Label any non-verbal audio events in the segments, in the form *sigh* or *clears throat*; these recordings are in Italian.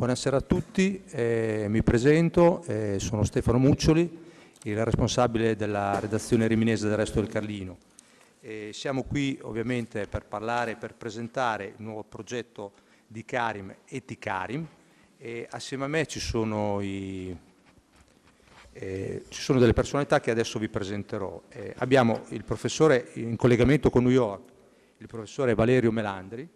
Buonasera a tutti, eh, mi presento, eh, sono Stefano Muccioli, il responsabile della redazione riminese del Resto del Carlino. E eh, siamo qui ovviamente per parlare, per presentare il nuovo progetto di Carim e Ticarim. E assieme a me ci sono, i, eh, ci sono, delle personalità che adesso vi presenterò. Eh, abbiamo il professore in collegamento con New York, il professore Valerio Melandri,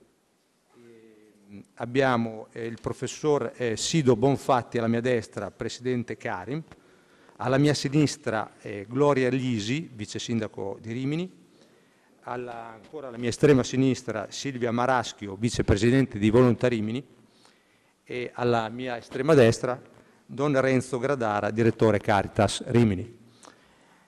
abbiamo eh, il professor eh, Sido Bonfatti alla mia destra, presidente Carimp, alla mia sinistra eh, Gloria Lisi, vice sindaco di Rimini, alla, ancora alla mia estrema sinistra Silvia Maraschio, vicepresidente di Volontà Rimini e alla mia estrema destra Don Renzo Gradara, direttore Caritas Rimini.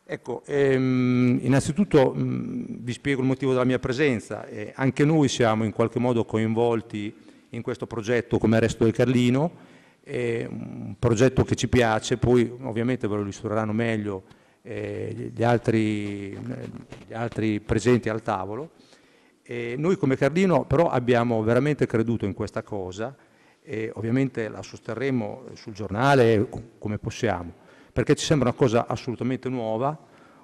Ecco, ehm, innanzitutto mh, vi spiego il motivo della mia presenza. Eh, anche noi siamo in qualche modo coinvolti in questo progetto come Resto del Carlino, è un progetto che ci piace, poi ovviamente ve lo illustreranno meglio eh, gli, altri, gli, altri, presenti al tavolo. E noi come Carlino però abbiamo veramente creduto in questa cosa e ovviamente la sosterremo sul giornale come possiamo, perché ci sembra una cosa assolutamente nuova,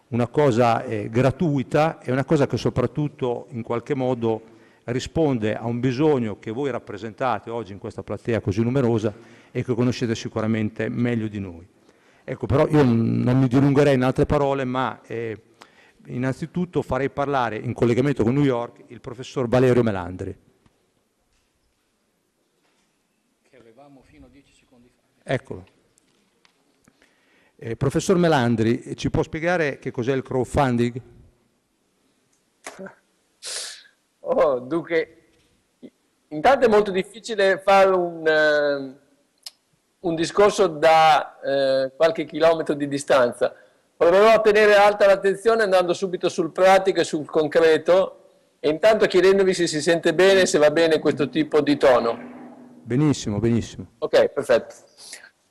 una cosa eh, gratuita e una cosa che soprattutto in qualche modo risponde a un bisogno che voi rappresentate oggi in questa platea così numerosa e che conoscete sicuramente meglio di noi. Ecco, però io non mi dilungherei in altre parole, ma eh, innanzitutto farei parlare in collegamento con New York il professor Valerio Melandri. Che avevamo fino a 10 secondi fa. Eccolo. Eh, professor Melandri, ci può spiegare che cos'è il crowdfunding? *laughs* Oh, Duque, intanto è molto difficile fare un, uh, un discorso da uh, qualche chilometro di distanza. Proverò a tenere alta l'attenzione andando subito sul pratico e sul concreto e intanto chiedendovi se si sente bene, se va bene questo tipo di tono. Benissimo, benissimo. Ok, perfetto.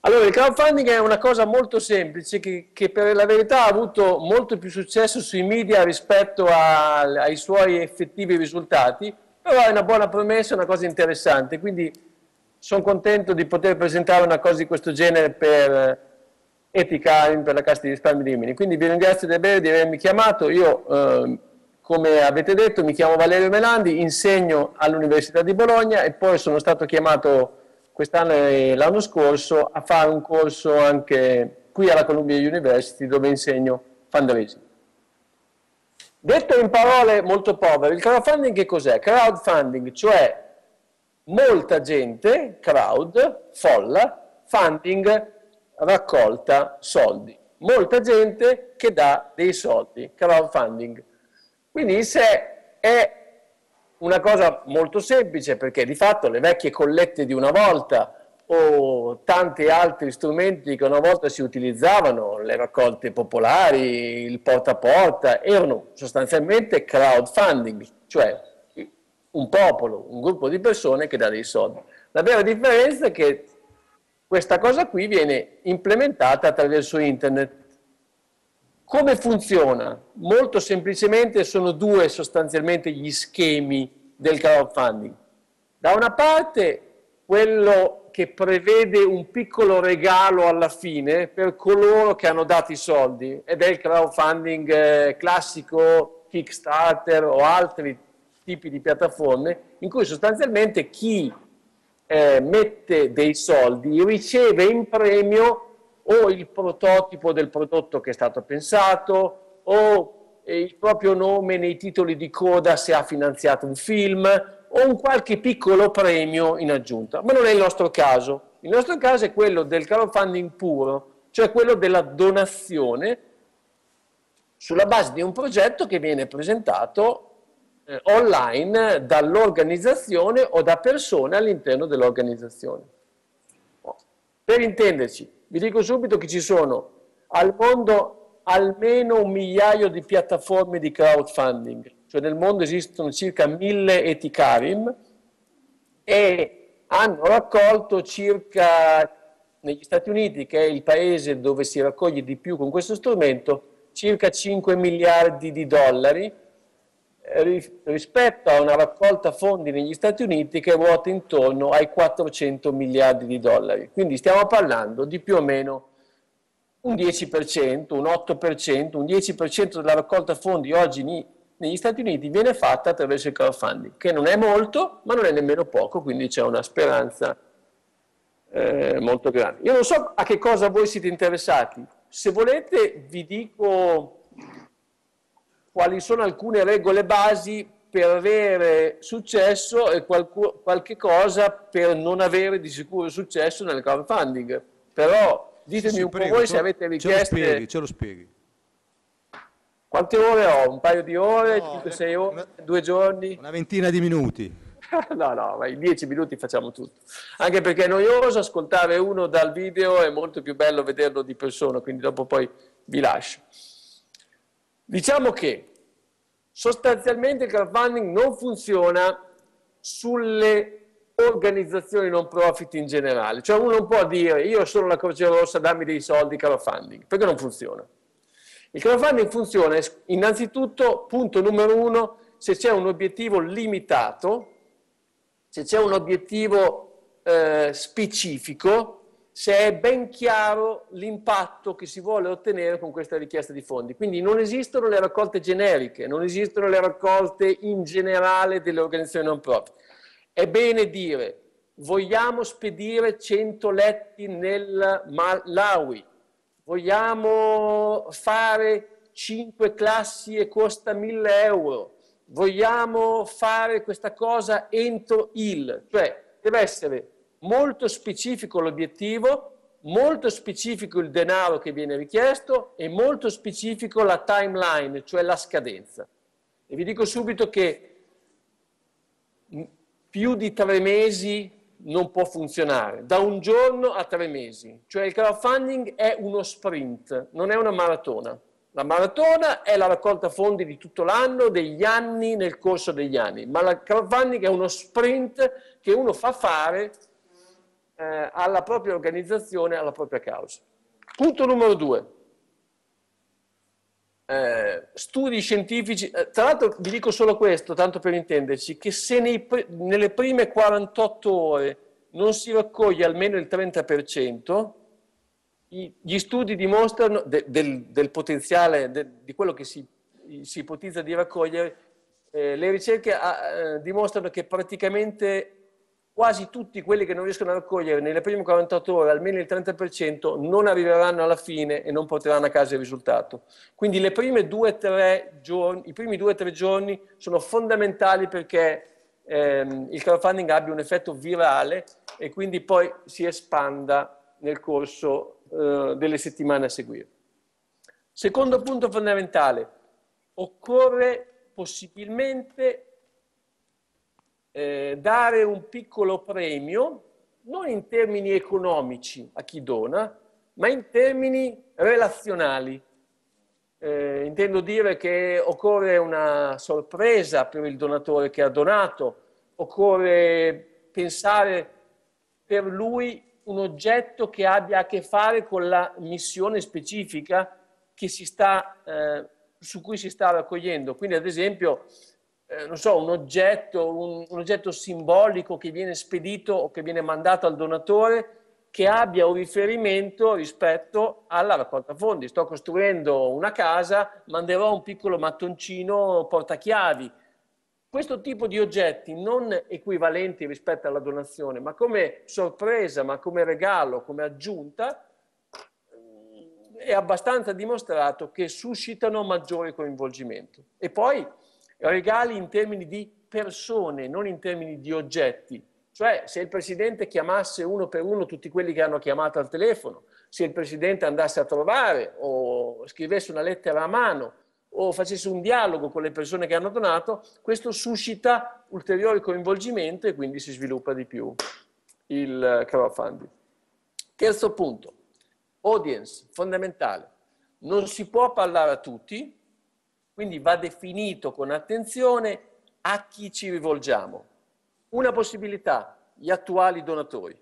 Allora, il crowdfunding è una cosa molto semplice che, che per la verità ha avuto molto più successo sui media rispetto a, ai suoi effettivi risultati, però è una buona promessa, una cosa interessante, quindi sono contento di poter presentare una cosa di questo genere per Etica, eh, per la Casta di risparmio di Rimini. Quindi vi ringrazio davvero di avermi chiamato, io eh, come avete detto mi chiamo Valerio Melandi, insegno all'Università di Bologna e poi sono stato chiamato quest'anno e l'anno scorso a fare un corso anche qui alla Columbia University dove insegno fundraising. Detto in parole molto povere, il crowdfunding che cos'è? Crowdfunding, cioè molta gente, crowd, folla, funding, raccolta soldi. Molta gente che dà dei soldi, crowdfunding. Quindi sé è una cosa molto semplice perché di fatto le vecchie collette di una volta o tanti altri strumenti che una volta si utilizzavano, le raccolte popolari, il porta a porta, erano sostanzialmente crowdfunding, cioè un popolo, un gruppo di persone che dà dei soldi. La vera differenza è che questa cosa qui viene implementata attraverso internet come funziona? Molto semplicemente sono due sostanzialmente gli schemi del crowdfunding. Da una parte quello che prevede un piccolo regalo alla fine per coloro che hanno dato i soldi ed è il crowdfunding eh, classico, Kickstarter o altri tipi di piattaforme in cui sostanzialmente chi eh, mette dei soldi riceve in premio o il prototipo del prodotto che è stato pensato o eh, il proprio nome nei titoli di coda se ha finanziato un film o un qualche piccolo premio in aggiunta. Ma non è il nostro caso. Il nostro caso è quello del crowdfunding puro, cioè quello della donazione sulla base di un progetto che viene presentato eh, online dall'organizzazione o da persone all'interno dell'organizzazione. Per intenderci, vi dico subito che ci sono al mondo almeno un migliaio di piattaforme di crowdfunding, cioè nel mondo esistono circa mille eticarim e hanno raccolto circa negli Stati Uniti, che è il paese dove si raccoglie di più con questo strumento, circa 5 miliardi di dollari rispetto a una raccolta fondi negli Stati Uniti che ruota intorno ai 400 miliardi di dollari. Quindi stiamo parlando di più o meno un 10%, un 8%, un 10% della raccolta fondi oggi negli Stati Uniti viene fatta attraverso il crowdfunding, che non è molto, ma non è nemmeno poco, quindi c'è una speranza eh, molto grande. Io non so a che cosa voi siete interessati, se volete vi dico quali sono alcune regole basi per avere successo e qualcu- qualche cosa per non avere di sicuro successo nel crowdfunding. Però ditemi sì, un prego, po' voi se avete richieste. Ce lo spieghi, ce lo spieghi. Quante ore ho? Un paio di ore? No, 5, 6 eh, ore? Una, due giorni? Una ventina di minuti. *laughs* no, no, ma in dieci minuti facciamo tutto. Anche perché è noioso ascoltare uno dal video, è molto più bello vederlo di persona, quindi dopo poi vi lascio. Diciamo che sostanzialmente il crowdfunding non funziona sulle organizzazioni non profit in generale. Cioè uno non può dire io sono la Croce Rossa, dammi dei soldi crowdfunding, perché non funziona. Il crowdfunding funziona innanzitutto, punto numero uno, se c'è un obiettivo limitato, se c'è un obiettivo eh, specifico, se è ben chiaro l'impatto che si vuole ottenere con questa richiesta di fondi. Quindi non esistono le raccolte generiche, non esistono le raccolte in generale delle organizzazioni non profit. È bene dire vogliamo spedire 100 letti nel Malawi, vogliamo fare 5 classi e costa 1000 euro, vogliamo fare questa cosa entro il, cioè deve essere molto specifico l'obiettivo, molto specifico il denaro che viene richiesto e molto specifico la timeline, cioè la scadenza. E vi dico subito che più di tre mesi non può funzionare, da un giorno a tre mesi. Cioè il crowdfunding è uno sprint, non è una maratona. La maratona è la raccolta fondi di tutto l'anno, degli anni, nel corso degli anni, ma il crowdfunding è uno sprint che uno fa fare eh, alla propria organizzazione, alla propria causa. Punto numero due. Eh, studi scientifici, eh, tra l'altro vi dico solo questo, tanto per intenderci, che se nei, nelle prime 48 ore non si raccoglie almeno il 30%, gli studi dimostrano de, del, del, potenziale, de, di quello che si, si ipotizza di raccogliere, eh, le ricerche a, ah, eh, dimostrano che praticamente quasi tutti quelli che non riescono a raccogliere nelle prime 48 ore almeno il 30% non arriveranno alla fine e non porteranno a casa il risultato. Quindi due, giorni, i primi due o tre giorni sono fondamentali perché ehm, il crowdfunding abbia un effetto virale e quindi poi si espanda nel corso eh, delle settimane a seguire. Secondo punto fondamentale, occorre possibilmente eh, dare un piccolo premio, non in termini economici a chi dona, ma in termini relazionali. Eh, intendo dire che occorre una sorpresa per il donatore che ha donato, occorre pensare per lui un oggetto che abbia a che fare con la missione specifica sta, eh, su cui si sta raccogliendo. Quindi, ad esempio, eh, non so, un oggetto, un, un oggetto simbolico che viene spedito o che viene mandato al donatore che abbia un riferimento rispetto alla raccolta fondi. Sto costruendo una casa, manderò un piccolo mattoncino portachiavi. Questo tipo di oggetti non equivalenti rispetto alla donazione, ma come sorpresa, ma come regalo, come aggiunta, eh, è abbastanza dimostrato che suscitano maggiore coinvolgimento. E poi regali in termini di persone, non in termini di oggetti. Cioè, se il Presidente chiamasse uno per uno tutti quelli che hanno chiamato al telefono, se il Presidente andasse a trovare o scrivesse una lettera a mano o facesse un dialogo con le persone che hanno donato, questo suscita ulteriore coinvolgimento e quindi si sviluppa di più il crowdfunding. Terzo punto, audience, fondamentale. Non si può parlare a tutti, quindi va definito con attenzione a chi ci rivolgiamo. Una possibilità, gli attuali donatori.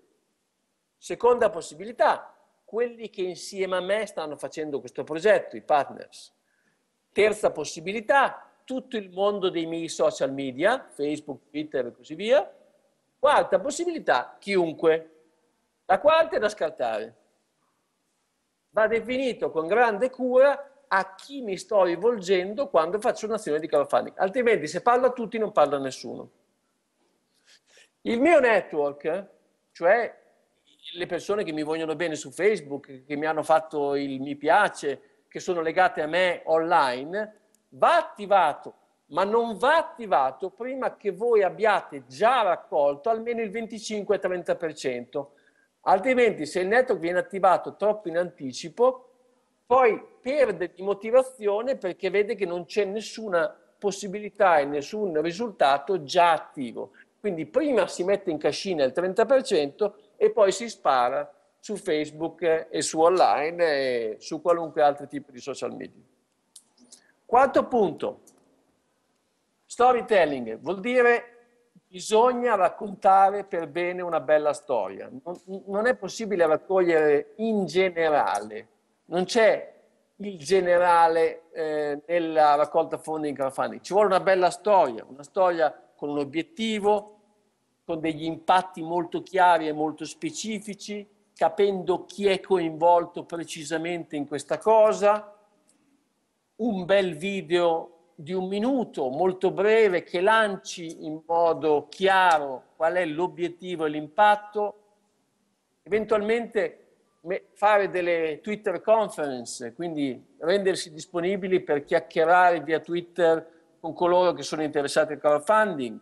Seconda possibilità, quelli che insieme a me stanno facendo questo progetto, i partners. Terza possibilità, tutto il mondo dei miei social media, Facebook, Twitter e così via. Quarta possibilità, chiunque. La quarta è da scartare. Va definito con grande cura a chi mi sto rivolgendo quando faccio un'azione di crowdfunding, altrimenti se parlo a tutti non parlo a nessuno. Il mio network, cioè le persone che mi vogliono bene su Facebook, che mi hanno fatto il mi piace, che sono legate a me online, va attivato, ma non va attivato prima che voi abbiate già raccolto almeno il 25-30%. Altrimenti se il network viene attivato troppo in anticipo, poi perde di motivazione perché vede che non c'è nessuna possibilità e nessun risultato già attivo. Quindi prima si mette in cascina il 30% e poi si spara su Facebook e su online e su qualunque altro tipo di social media. Quarto punto, storytelling vuol dire bisogna raccontare per bene una bella storia. Non, non è possibile raccogliere in generale non c'è il generale eh, nella raccolta fondi in crowdfunding, ci vuole una bella storia, una storia con un obiettivo, con degli impatti molto chiari e molto specifici, capendo chi è coinvolto precisamente in questa cosa, un bel video di un minuto molto breve che lanci in modo chiaro qual è l'obiettivo e l'impatto, eventualmente fare delle Twitter conference, quindi rendersi disponibili per chiacchierare via Twitter con coloro che sono interessati al crowdfunding,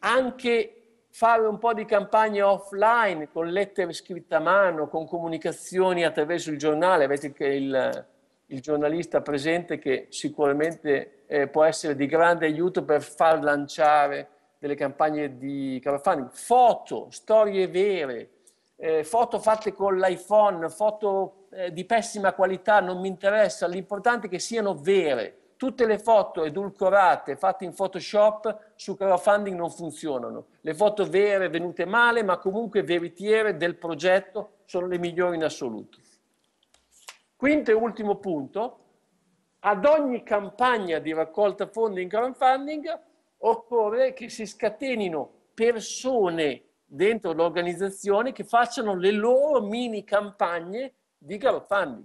anche fare un po' di campagne offline con lettere scritte a mano, con comunicazioni attraverso il giornale. Avete il, il giornalista presente che sicuramente eh, può essere di grande aiuto per far lanciare delle campagne di crowdfunding. Foto, storie vere, eh, foto fatte con l'iPhone, foto eh, di pessima qualità, non mi interessa, l'importante è che siano vere. Tutte le foto edulcorate fatte in Photoshop su crowdfunding non funzionano. Le foto vere venute male, ma comunque veritiere del progetto, sono le migliori in assoluto. Quinto e ultimo punto, ad ogni campagna di raccolta fondi in crowdfunding occorre che si scatenino persone dentro l'organizzazione che facciano le loro mini campagne di crowdfunding,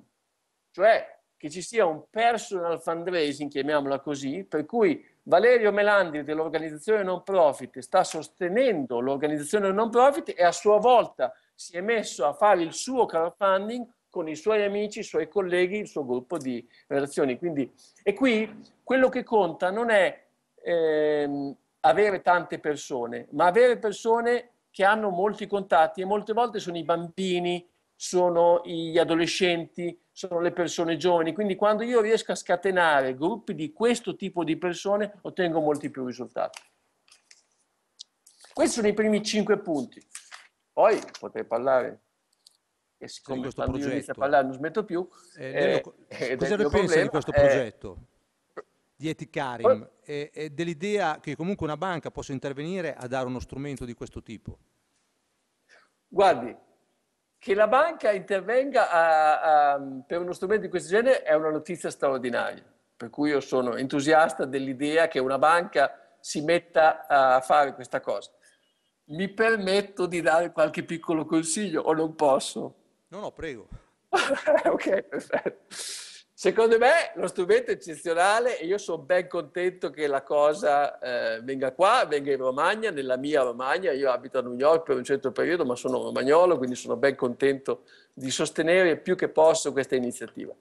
cioè che ci sia un personal fundraising, chiamiamola così, per cui Valerio Melandri dell'organizzazione non profit sta sostenendo l'organizzazione non profit e a sua volta si è messo a fare il suo crowdfunding con i suoi amici, i suoi colleghi, il suo gruppo di relazioni. Quindi, e qui quello che conta non è ehm, avere tante persone, ma avere persone che hanno molti contatti e molte volte sono i bambini, sono gli adolescenti, sono le persone giovani. Quindi quando io riesco a scatenare gruppi di questo tipo di persone ottengo molti più risultati. Questi sono i primi cinque punti. Poi potrei parlare e siccome quando progetto. io inizio a parlare non smetto più. Eh, eh, cosa ne pensa problema, di questo eh, progetto? Eh, di Eticarim e, e dell'idea che comunque una banca possa intervenire a dare uno strumento di questo tipo? Guardi, che la banca intervenga a, a, per uno strumento di questo genere è una notizia straordinaria, per cui io sono entusiasta dell'idea che una banca si metta a fare questa cosa. Mi permetto di dare qualche piccolo consiglio o non posso? No, no, prego. *laughs* ok, perfetto. Secondo me lo strumento è eccezionale e io sono ben contento che la cosa eh, venga qua, venga in Romagna, nella mia Romagna. Io abito a New York per un certo periodo, ma sono romagnolo, quindi sono ben contento di sostenere più che posso questa iniziativa.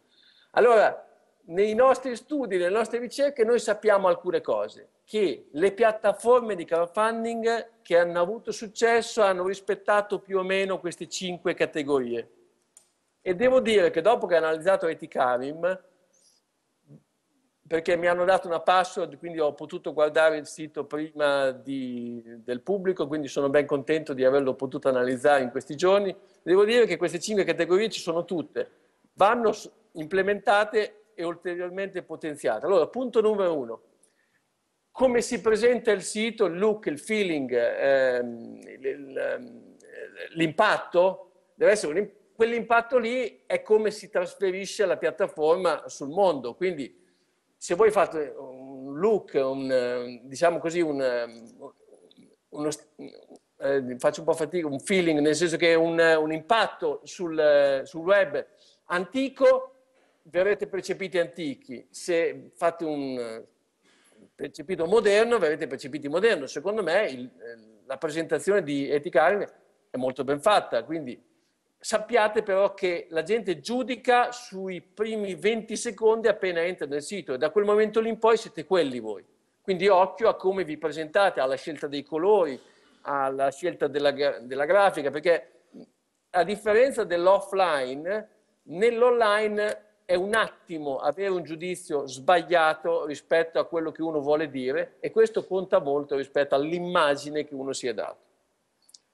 Allora, nei nostri studi, nelle nostre ricerche, noi sappiamo alcune cose, che le piattaforme di crowdfunding che hanno avuto successo hanno rispettato più o meno queste cinque categorie e devo dire che dopo che ho analizzato Etikarim, perché mi hanno dato una password, quindi ho potuto guardare il sito prima di, del pubblico, quindi sono ben contento di averlo potuto analizzare in questi giorni. Devo dire che queste cinque categorie ci sono tutte, vanno implementate e ulteriormente potenziate. Allora, punto numero uno, come si presenta il sito, il look, il feeling, ehm, ehm l'impatto, deve essere un impatto quell'impatto lì è come si trasferisce la piattaforma sul mondo. Quindi se voi fate un look, un, diciamo così, un, uno, eh, faccio un po' fatica, un feeling, nel senso che un, un impatto sul, sul, web antico, verrete percepiti antichi. Se fate un percepito moderno, verrete percepiti moderno. Secondo me il, la presentazione di Etica è molto ben fatta, quindi sappiate però che la gente giudica sui primi 20 secondi appena entra nel sito e da quel momento lì in poi siete quelli voi. Quindi occhio a come vi presentate, alla scelta dei colori, alla scelta della, della grafica, perché a differenza dell'offline, nell'online è un attimo avere un giudizio sbagliato rispetto a quello che uno vuole dire e questo conta molto rispetto all'immagine che uno si è dato.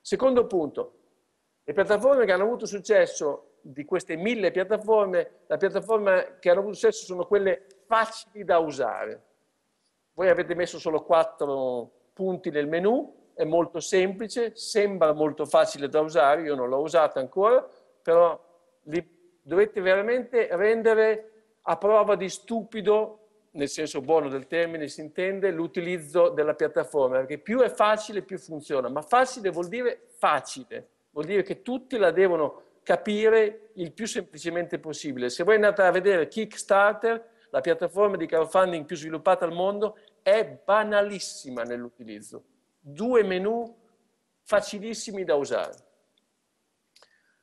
Secondo punto, le piattaforme che hanno avuto successo di queste mille piattaforme, la piattaforma che hanno avuto successo sono quelle facili da usare. Voi avete messo solo quattro punti nel menu, è molto semplice, sembra molto facile da usare, io non l'ho usata ancora, però li dovete veramente rendere a prova di stupido, nel senso buono del termine si intende, l'utilizzo della piattaforma, perché più è facile più funziona, ma facile vuol dire facile vuol dire che tutti la devono capire il più semplicemente possibile. Se voi andate a vedere Kickstarter, la piattaforma di crowdfunding più sviluppata al mondo, è banalissima nell'utilizzo. Due menu facilissimi da usare.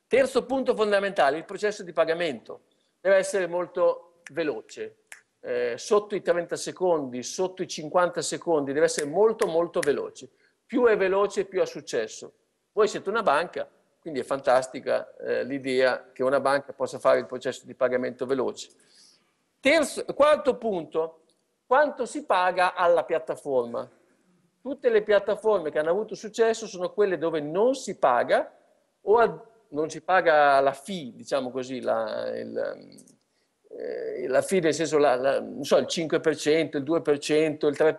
Terzo punto fondamentale, il processo di pagamento. Deve essere molto veloce, eh, sotto i 30 secondi, sotto i 50 secondi, deve essere molto molto veloce. Più è veloce, più ha successo. Voi siete una banca, quindi è fantastica eh, l'idea che una banca possa fare il processo di pagamento veloce. Terzo, quarto punto, quanto si paga alla piattaforma? Tutte le piattaforme che hanno avuto successo sono quelle dove non si paga o a, non si paga la fee, diciamo così, la, il, eh, la fine, nel senso, la, la, so, il 5%, il 2%, il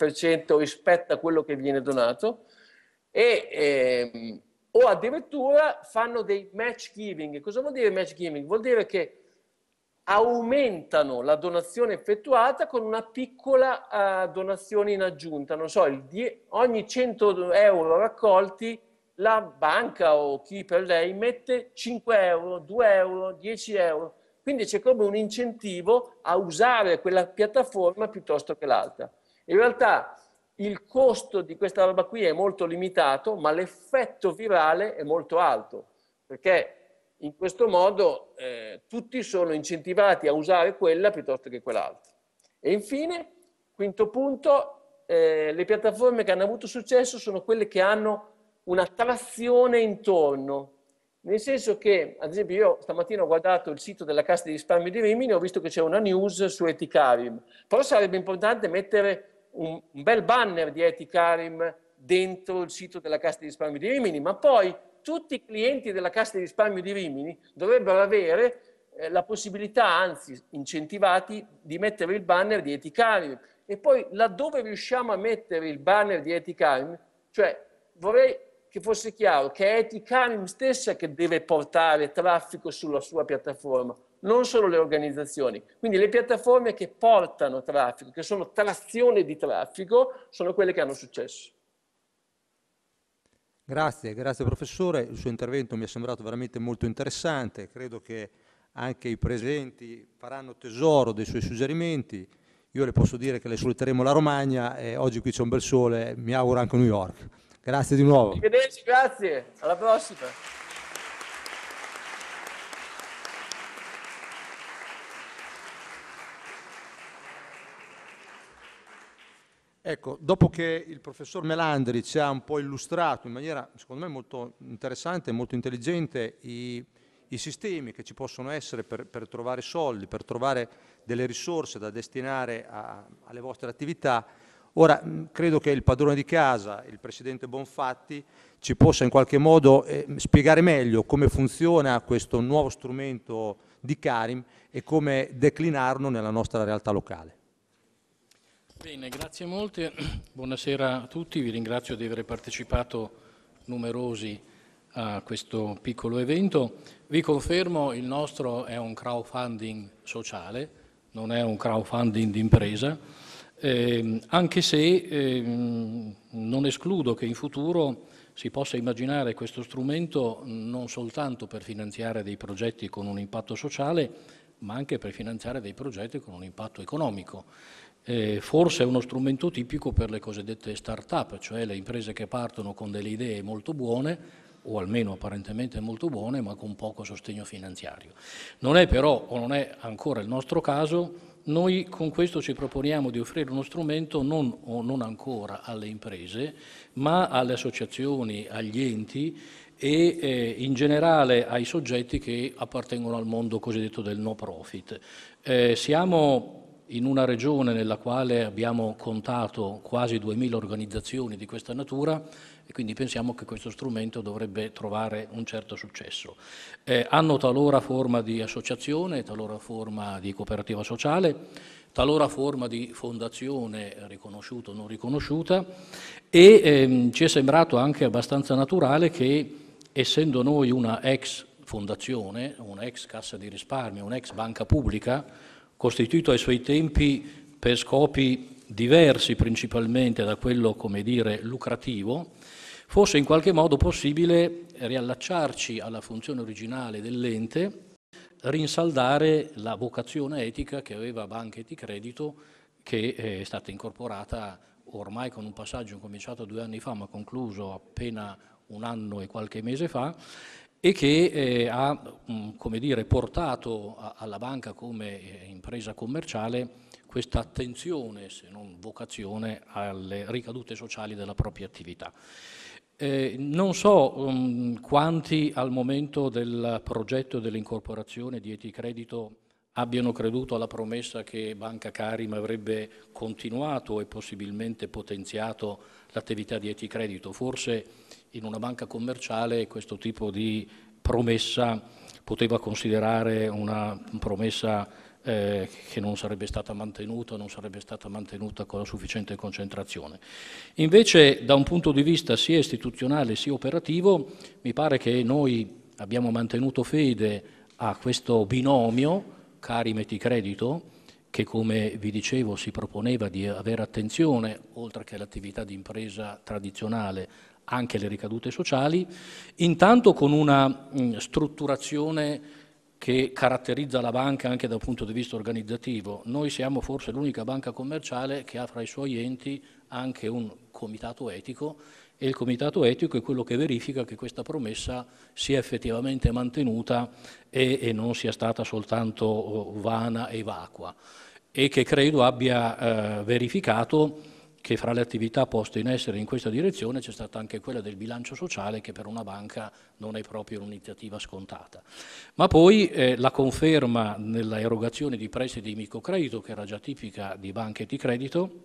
3% rispetto a quello che viene donato e, e ehm, o addirittura fanno dei match giving. Cosa vuol dire match giving? Vuol dire che aumentano la donazione effettuata con una piccola uh, donazione in aggiunta. Non so, die- ogni 100 euro raccolti la banca o chi per lei mette 5 euro, 2 euro, 10 euro. Quindi c'è come un incentivo a usare quella piattaforma piuttosto che l'altra. In realtà il costo di questa roba qui è molto limitato, ma l'effetto virale è molto alto, perché in questo modo eh, tutti sono incentivati a usare quella piuttosto che quell'altra. E infine, quinto punto, eh, le piattaforme che hanno avuto successo sono quelle che hanno una trazione intorno, nel senso che, ad esempio, io stamattina ho guardato il sito della Cassa di risparmio di Rimini e ho visto che c'è una news su Eticarim, però sarebbe importante mettere un, un bel banner di Eticarim dentro il sito della Cassa di risparmio di Rimini, ma poi tutti i clienti della Cassa di risparmio di Rimini dovrebbero avere eh, la possibilità, anzi incentivati, di mettere il banner di Eticarim. E poi laddove riusciamo a mettere il banner di Eticarim, cioè vorrei che fosse chiaro che è Eticarim stessa che deve portare traffico sulla sua piattaforma, non solo le organizzazioni. Quindi le piattaforme che portano traffico, che sono trazione di traffico, sono quelle che hanno successo. Grazie, grazie professore. Il suo intervento mi è sembrato veramente molto interessante. Credo che anche i presenti faranno tesoro dei suoi suggerimenti. Io le posso dire che le saluteremo la Romagna e oggi qui c'è un bel sole, mi auguro anche New York. Grazie di nuovo. Arrivederci, grazie. Alla prossima. Ecco, dopo che il professor Melandri ci ha un po' illustrato in maniera, secondo me, molto interessante e molto intelligente i, i, sistemi che ci possono essere per, per, trovare soldi, per trovare delle risorse da destinare a, alle vostre attività, ora credo che il padrone di casa, il presidente Bonfatti, ci possa in qualche modo eh, spiegare meglio come funziona questo nuovo strumento di Carim e come declinarlo nella nostra realtà locale. Bene, grazie molte. *clears throat* Buonasera a tutti, vi ringrazio di aver partecipato numerosi a questo piccolo evento. Vi confermo il nostro è un crowdfunding sociale, non è un crowdfunding d'impresa, eh, anche se eh, non escludo che in futuro si possa immaginare questo strumento non soltanto per finanziare dei progetti con un impatto sociale, ma anche per finanziare dei progetti con un impatto economico eh, forse è uno strumento tipico per le cosiddette start-up, cioè le imprese che partono con delle idee molto buone o almeno apparentemente molto buone, ma con poco sostegno finanziario. Non è però, o non è ancora il nostro caso, noi con questo ci proponiamo di offrire uno strumento non, o non ancora alle imprese, ma alle associazioni, agli enti e eh, in generale ai soggetti che appartengono al mondo cosiddetto del no profit. Eh, siamo in una regione nella quale abbiamo contato quasi 2.000 organizzazioni di questa natura e quindi pensiamo che questo strumento dovrebbe trovare un certo successo. Eh, hanno talora forma di associazione, talora forma di cooperativa sociale, talora forma di fondazione riconosciuta o non riconosciuta e ehm, ci è sembrato anche abbastanza naturale che essendo noi una ex fondazione, una ex cassa di risparmio, un'ex banca pubblica, costituito ai suoi tempi per scopi diversi principalmente da quello, come dire, lucrativo, fosse in qualche modo possibile riallacciarci alla funzione originale dell'ente, rinsaldare la vocazione etica che aveva Banca Credito, che eh, è stata incorporata ormai con un passaggio incominciato due anni fa, ma concluso appena un anno e qualche mese fa, e che eh, ha mh, mm, dire, portato a, alla banca come eh, impresa commerciale questa attenzione, se non vocazione, alle ricadute sociali della propria attività. Eh, non so mh, mm, quanti al momento del progetto dell'incorporazione di Eticredito abbiano creduto alla promessa che Banca Carim avrebbe continuato e possibilmente potenziato l'attività di Eticredito, forse in una banca commerciale questo tipo di promessa poteva considerare una promessa eh, che non sarebbe stata mantenuta, non sarebbe stata mantenuta con la sufficiente concentrazione. Invece da un punto di vista sia istituzionale sia operativo mi pare che noi abbiamo mantenuto fede a questo binomio cari metti credito che come vi dicevo si proponeva di avere attenzione, oltre che all'attività di impresa tradizionale, anche le ricadute sociali, intanto con una mh, mm, strutturazione che caratterizza la banca anche dal punto di vista organizzativo. Noi siamo forse l'unica banca commerciale che ha fra i suoi enti anche un comitato etico e il comitato etico è quello che verifica che questa promessa sia effettivamente mantenuta e, e non sia stata soltanto oh, vana e vacua e che credo abbia eh, verificato che fra le attività poste in essere in questa direzione c'è stata anche quella del bilancio sociale che per una banca non è proprio un'iniziativa scontata. Ma poi eh, la conferma nella erogazione di prestiti di microcredito che era già tipica di banche di credito,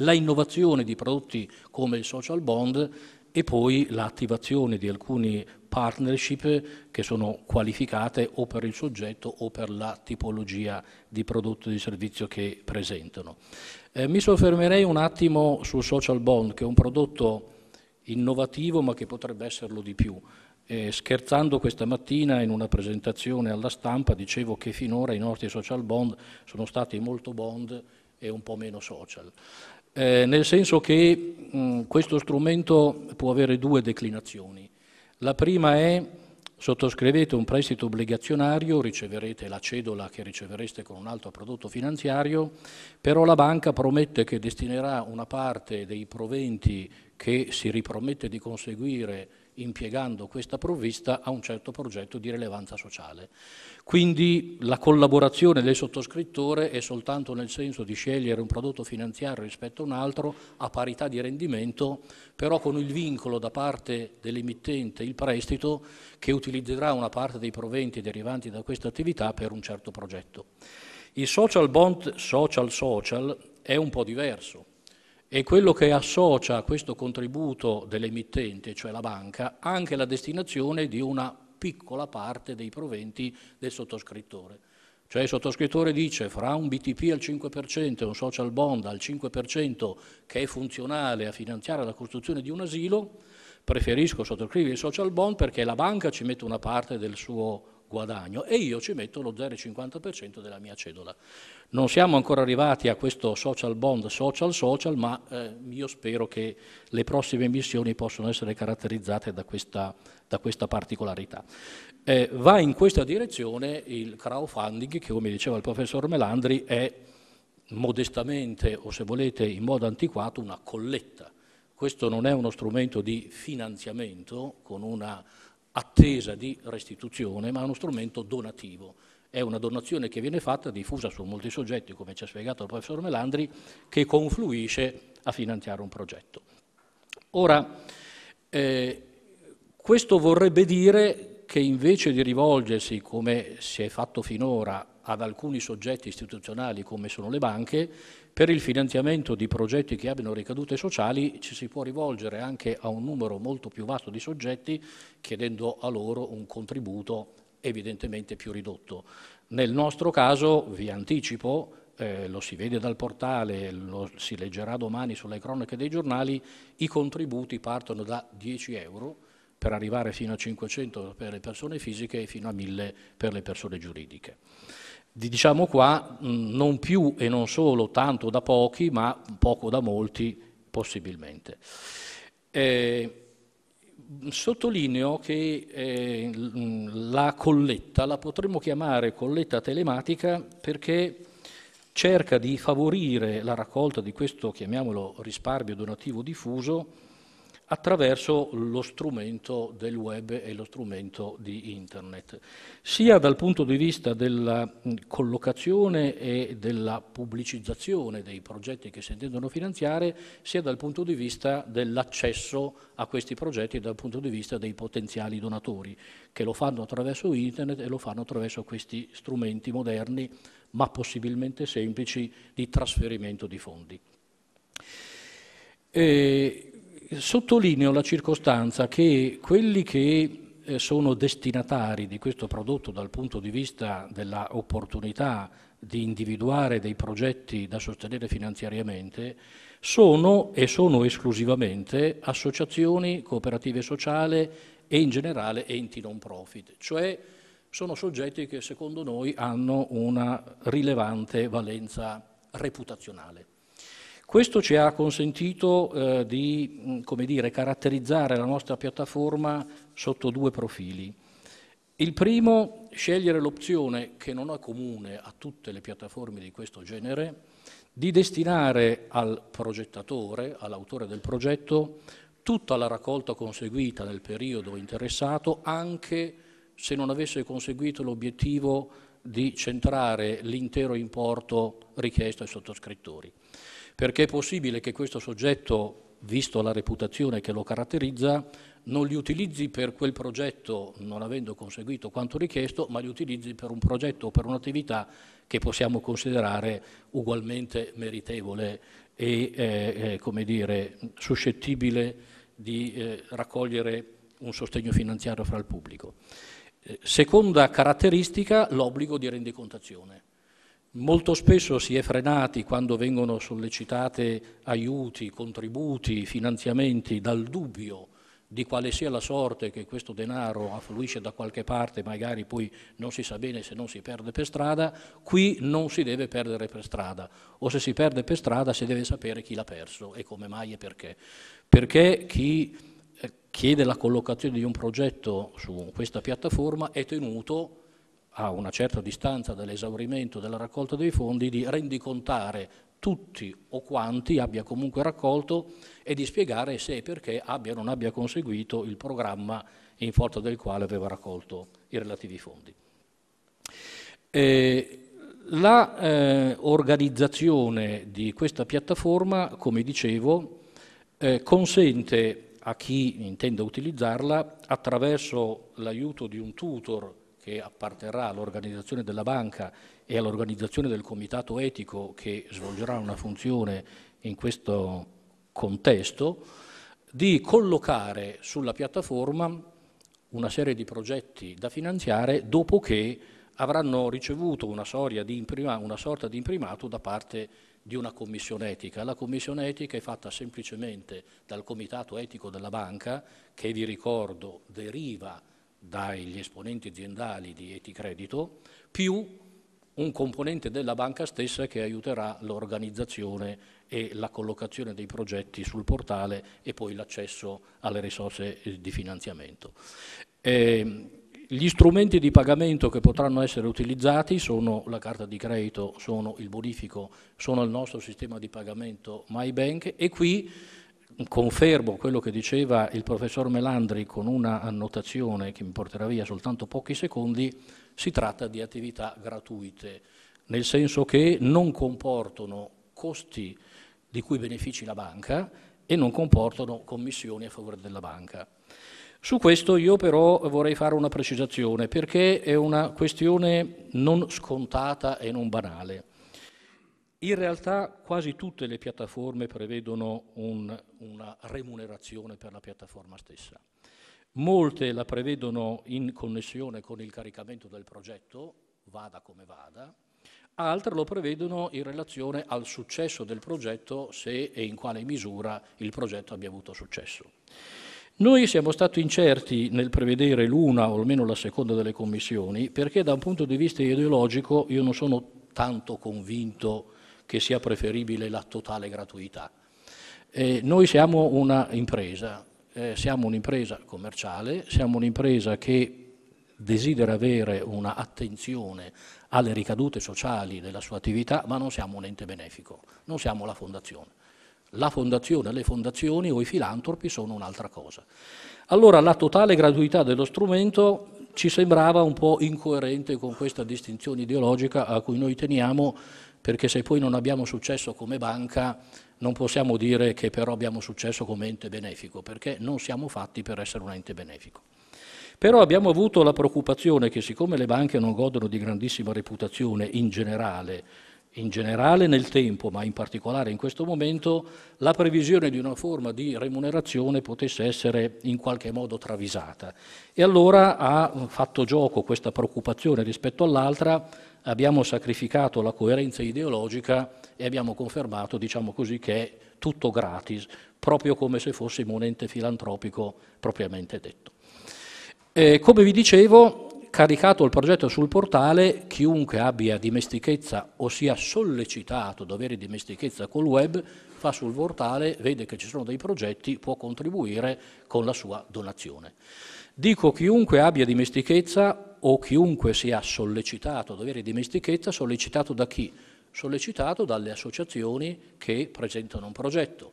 la innovazione di prodotti come il social bond e poi l'attivazione di alcune partnership che sono qualificate o per il soggetto o per la tipologia di prodotto e di servizio che presentano. Eh, mi soffermerei un attimo sul social bond, che è un prodotto innovativo ma che potrebbe esserlo di più. Eh, scherzando questa mattina in una presentazione alla stampa dicevo che finora i nostri social bond sono stati molto bond e un po' meno social. Eh, nel senso che mh, questo strumento può avere due declinazioni. La prima è Sottoscrivete un prestito obbligazionario, riceverete la cedola che ricevereste con un altro prodotto finanziario, però la banca promette che destinerà una parte dei proventi che si ripromette di conseguire impiegando questa provvista a un certo progetto di rilevanza sociale. Quindi la collaborazione del sottoscrittore è soltanto nel senso di scegliere un prodotto finanziario rispetto a un altro a parità di rendimento, però con il vincolo da parte dell'emittente, il prestito, che utilizzerà una parte dei proventi derivanti da questa attività per un certo progetto. Il social bond social social è un po' diverso, e quello che associa a questo contributo dell'emittente, cioè la banca, anche la destinazione di una piccola parte dei proventi del sottoscrittore. Cioè il sottoscrittore dice fra un BTP al 5% e un social bond al 5% che è funzionale a finanziare la costruzione di un asilo, preferisco sottoscrivere il social bond perché la banca ci mette una parte del suo guadagno e io ci metto lo 0,50% della mia cedola. Non siamo ancora arrivati a questo social bond, social social, ma eh, io spero che le prossime missioni possano essere caratterizzate da questa, da questa particolarità. Eh, va in questa direzione il crowdfunding che, come diceva il professor Melandri, è modestamente o se volete in modo antiquato una colletta. Questo non è uno strumento di finanziamento con una attesa di restituzione, ma uno strumento donativo. È una donazione che viene fatta, diffusa su molti soggetti, come ci ha spiegato il professor Melandri, che confluisce a finanziare un progetto. Ora, eh, questo vorrebbe dire che invece di rivolgersi, come si è fatto finora, ad alcuni soggetti istituzionali come sono le banche, per il finanziamento di progetti che abbiano ricadute sociali ci si può rivolgere anche a un numero molto più vasto di soggetti chiedendo a loro un contributo evidentemente più ridotto. Nel nostro caso, vi anticipo, eh, lo si vede dal portale, lo si leggerà domani sulle cronache dei giornali, i contributi partono da 10 euro per arrivare fino a 500 per le persone fisiche e fino a 1000 per le persone giuridiche diciamo qua mm, non più e non solo tanto da pochi, ma poco da molti possibilmente. Eh, sottolineo che eh, la colletta la potremmo chiamare colletta telematica perché cerca di favorire la raccolta di questo, chiamiamolo, risparmio donativo diffuso attraverso lo strumento del web e lo strumento di Internet, sia dal punto di vista della collocazione e della pubblicizzazione dei progetti che si intendono finanziare, sia dal punto di vista dell'accesso a questi progetti e dal punto di vista dei potenziali donatori, che lo fanno attraverso Internet e lo fanno attraverso questi strumenti moderni, ma possibilmente semplici, di trasferimento di fondi. E Sottolineo la circostanza che quelli che eh, sono destinatari di questo prodotto dal punto di vista dell'opportunità di individuare dei progetti da sostenere finanziariamente sono e sono esclusivamente associazioni, cooperative sociali e in generale enti non profit, cioè sono soggetti che secondo noi hanno una rilevante valenza reputazionale. Questo ci ha consentito eh, di mm, dire, caratterizzare la nostra piattaforma sotto due profili. Il primo, scegliere l'opzione, che non è comune a tutte le piattaforme di questo genere, di destinare al progettatore, all'autore del progetto, tutta la raccolta conseguita nel periodo interessato, anche se non avesse conseguito l'obiettivo di centrare l'intero importo richiesto ai sottoscrittori perché è possibile che questo soggetto, visto la reputazione che lo caratterizza, non li utilizzi per quel progetto, non avendo conseguito quanto richiesto, ma li utilizzi per un progetto o per un'attività che possiamo considerare ugualmente meritevole e eh, eh come dire, suscettibile di eh, raccogliere un sostegno finanziario fra il pubblico. Eh, seconda caratteristica, l'obbligo di rendicontazione. Molto spesso si è frenati quando vengono sollecitate aiuti, contributi, finanziamenti dal dubbio di quale sia la sorte che questo denaro affluisce da qualche parte, magari poi non si sa bene se non si perde per strada, qui non si deve perdere per strada o se si perde per strada si deve sapere chi l'ha perso e come mai e perché. Perché chi eh, chiede la collocazione di un progetto su questa piattaforma è tenuto a una certa distanza dall'esaurimento della raccolta dei fondi, di rendicontare tutti o quanti abbia comunque raccolto e di spiegare se e perché abbia o non abbia conseguito il programma in forza del quale aveva raccolto i relativi fondi. Eh, la eh, organizzazione di questa piattaforma, come dicevo, eh, consente a chi intenda utilizzarla, attraverso l'aiuto di un tutor che apparterrà all'organizzazione della banca e all'organizzazione del comitato etico che svolgerà una funzione in questo contesto, di collocare sulla piattaforma una serie di progetti da finanziare dopo che avranno ricevuto una, una sorta di imprimato da parte di una commissione etica. La commissione etica è fatta semplicemente dal comitato etico della banca, che vi ricordo deriva dagli esponenti aziendali di Eticredito, più un componente della banca stessa che aiuterà l'organizzazione e la collocazione dei progetti sul portale e poi l'accesso alle risorse eh, di finanziamento. Eh, gli strumenti di pagamento che potranno essere utilizzati sono la carta di credito, sono il bonifico, sono il nostro sistema di pagamento MyBank e qui confermo quello che diceva il professor Melandri con una annotazione che mi porterà via soltanto pochi secondi, si tratta di attività gratuite, nel senso che non comportano costi di cui benefici la banca e non comportano commissioni a favore della banca. Su questo io però vorrei fare una precisazione perché è una questione non scontata e non banale. In realtà quasi tutte le piattaforme prevedono un, una remunerazione per la piattaforma stessa. Molte la prevedono in connessione con il caricamento del progetto, vada come vada, altre lo prevedono in relazione al successo del progetto, se e in quale misura il progetto abbia avuto successo. Noi siamo stati incerti nel prevedere l'una o almeno la seconda delle commissioni perché da un punto di vista ideologico io non sono tanto convinto che sia preferibile la totale gratuità. Eh, noi siamo un'impresa, eh, siamo un'impresa commerciale, siamo un'impresa che desidera avere un'attenzione alle ricadute sociali della sua attività, ma non siamo un ente benefico, non siamo la fondazione. La fondazione, le fondazioni o i filantropi sono un'altra cosa. Allora la totale gratuità dello strumento ci sembrava un po' incoerente con questa distinzione ideologica a cui noi teniamo perché se poi non abbiamo successo come banca non possiamo dire che però abbiamo successo come ente benefico, perché non siamo fatti per essere un ente benefico. Però abbiamo avuto la preoccupazione che siccome le banche non godono di grandissima reputazione in generale, in generale nel tempo, ma in particolare in questo momento, la previsione di una forma di remunerazione potesse essere in qualche modo travisata. E allora ha fatto gioco questa preoccupazione rispetto all'altra abbiamo sacrificato la coerenza ideologica e abbiamo confermato, diciamo così, che è tutto gratis, proprio come se fossimo un ente filantropico propriamente detto. Eh, come vi dicevo, caricato il progetto sul portale, chiunque abbia dimestichezza o sia sollecitato ad avere dimestichezza col web, fa sul portale, vede che ci sono dei progetti, può contribuire con la sua donazione. Dico chiunque abbia dimestichezza o chiunque sia sollecitato a dovere dimestichezza, sollecitato da chi? Sollecitato dalle associazioni che presentano un progetto.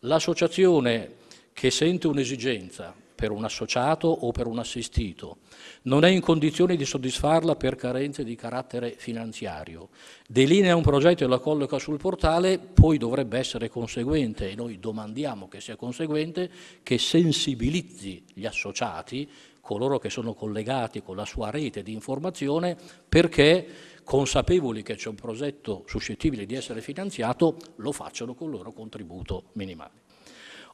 L'associazione che sente un'esigenza per un associato o per un assistito, non è in condizione di soddisfarla per carenze di carattere finanziario, delinea un progetto e la colloca sul portale, poi dovrebbe essere conseguente, e noi domandiamo che sia conseguente, che sensibilizzi gli associati coloro che sono collegati con la sua rete di informazione perché consapevoli che c'è un progetto suscettibile di essere finanziato lo facciano con il loro contributo minimale.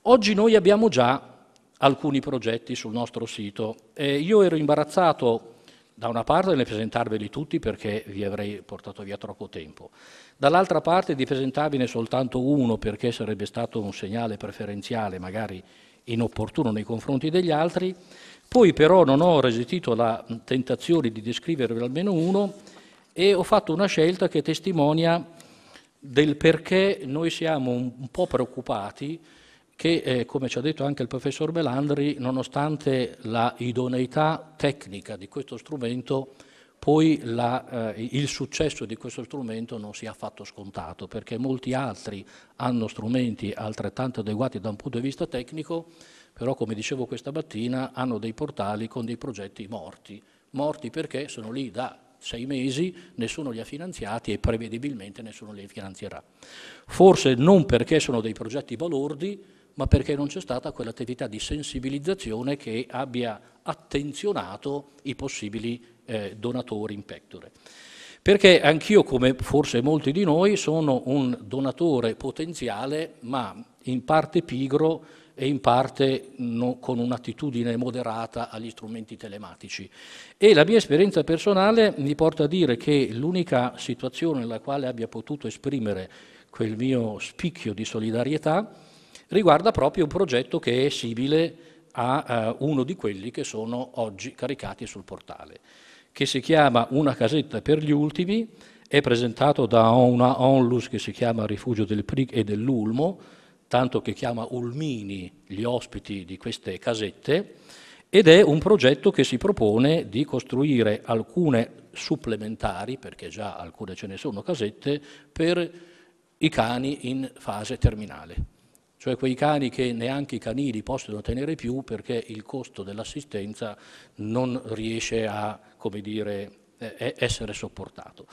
Oggi noi abbiamo già alcuni progetti sul nostro sito. Eh, io ero imbarazzato da una parte nel presentarveli tutti perché vi avrei portato via troppo tempo, dall'altra parte di presentarvene soltanto uno perché sarebbe stato un segnale preferenziale magari inopportuno nei confronti degli altri poi però non ho resistito alla tentazione di descrivervi almeno uno e ho fatto una scelta che testimonia del perché noi siamo un po' preoccupati che, eh, come ci ha detto anche il professor Melandri, nonostante la idoneità tecnica di questo strumento, poi la, eh, il successo di questo strumento non sia affatto scontato, perché molti altri hanno strumenti altrettanto adeguati da un punto di vista tecnico, però come dicevo questa mattina hanno dei portali con dei progetti morti, morti perché sono lì da sei mesi, nessuno li ha finanziati e prevedibilmente nessuno li finanzierà. Forse non perché sono dei progetti balordi, ma perché non c'è stata quell'attività di sensibilizzazione che abbia attenzionato i possibili eh, donatori in pectore. Perché anch'io, come forse molti di noi, sono un donatore potenziale, ma in parte pigro e in parte no, con un'attitudine moderata agli strumenti telematici. E la mia esperienza personale mi porta a dire che l'unica situazione nella quale abbia potuto esprimere quel mio spicchio di solidarietà riguarda proprio un progetto che è simile a uh, uno di quelli che sono oggi caricati sul portale, che si chiama Una casetta per gli ultimi, è presentato da una onlus che si chiama Rifugio del PRIG e dell'Ulmo, tanto che chiama Ulmini gli ospiti di queste casette, ed è un progetto che si propone di costruire alcune supplementari, perché già alcune ce ne sono casette, per i cani in fase terminale cioè quei cani che neanche i canili possono tenere più perché il costo dell'assistenza non riesce a dire, eh, essere sopportato.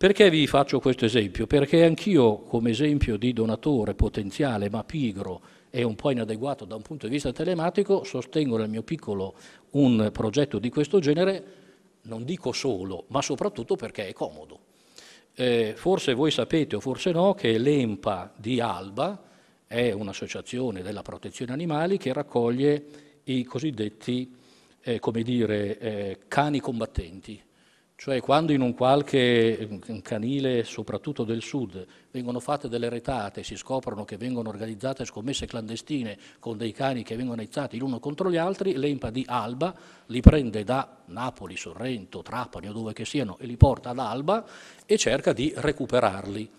Perché vi faccio questo esempio? Perché anch'io come esempio di donatore potenziale ma pigro e un po' inadeguato da un punto di vista telematico sostengo nel mio piccolo un progetto di questo genere, non dico solo, ma soprattutto perché è comodo. Eh, forse voi sapete o forse no che l'EMPA di Alba è un'associazione della protezione animali che raccoglie i cosiddetti eh, dire, eh, cani combattenti, cioè quando in un qualche canile, soprattutto del sud, vengono fatte delle retate, si scoprono che vengono organizzate scommesse clandestine con dei cani che vengono aizzati l'uno contro gli altri, l'EMPA di Alba li prende da Napoli, Sorrento, Trapani o dove che siano e li porta ad Alba e cerca di recuperarli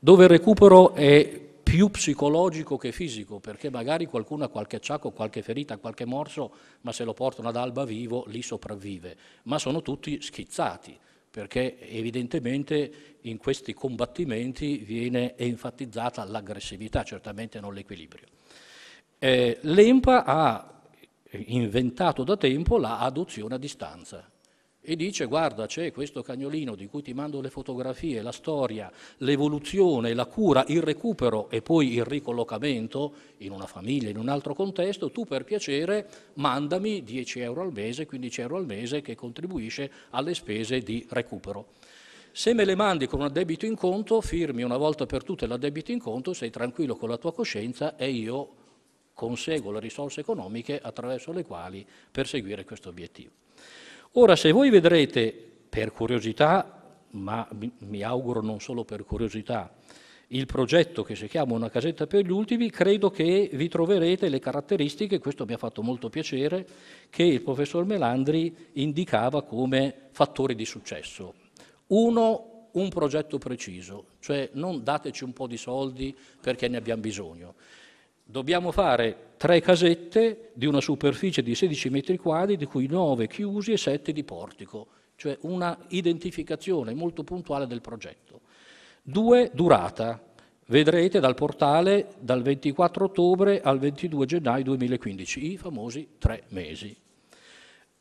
dove il recupero è più psicologico che fisico, perché magari qualcuno ha qualche acciacco, qualche ferita, qualche morso, ma se lo portano ad alba vivo lì sopravvive. Ma sono tutti schizzati, perché evidentemente in questi combattimenti viene enfatizzata l'aggressività, certamente non l'equilibrio. Eh, L'EMPA ha inventato da tempo la adozione a distanza, e dice guarda c'è questo cagnolino di cui ti mando le fotografie, la storia, l'evoluzione, la cura, il recupero e poi il ricollocamento in una famiglia, in un altro contesto, tu per piacere mandami 10 euro al mese, 15 euro al mese che contribuisce alle spese di recupero. Se me le mandi con un addebito in conto, firmi una volta per tutte l'addebito in conto, sei tranquillo con la tua coscienza e io conseguo le risorse economiche attraverso le quali perseguire questo obiettivo. Ora, se voi vedrete, per curiosità, ma mi auguro non solo per curiosità, il progetto che si chiama Una casetta per gli ultimi, credo che vi troverete le caratteristiche, questo mi ha fatto molto piacere, che il professor Melandri indicava come fattori di successo. Uno, un progetto preciso, cioè non dateci un po' di soldi perché ne abbiamo bisogno dobbiamo fare tre casette di una superficie di 16 metri quadri, di cui 9 chiusi e 7 di portico, cioè una identificazione molto puntuale del progetto. Due, durata. Vedrete dal portale dal 24 ottobre al 22 gennaio 2015, i famosi tre mesi.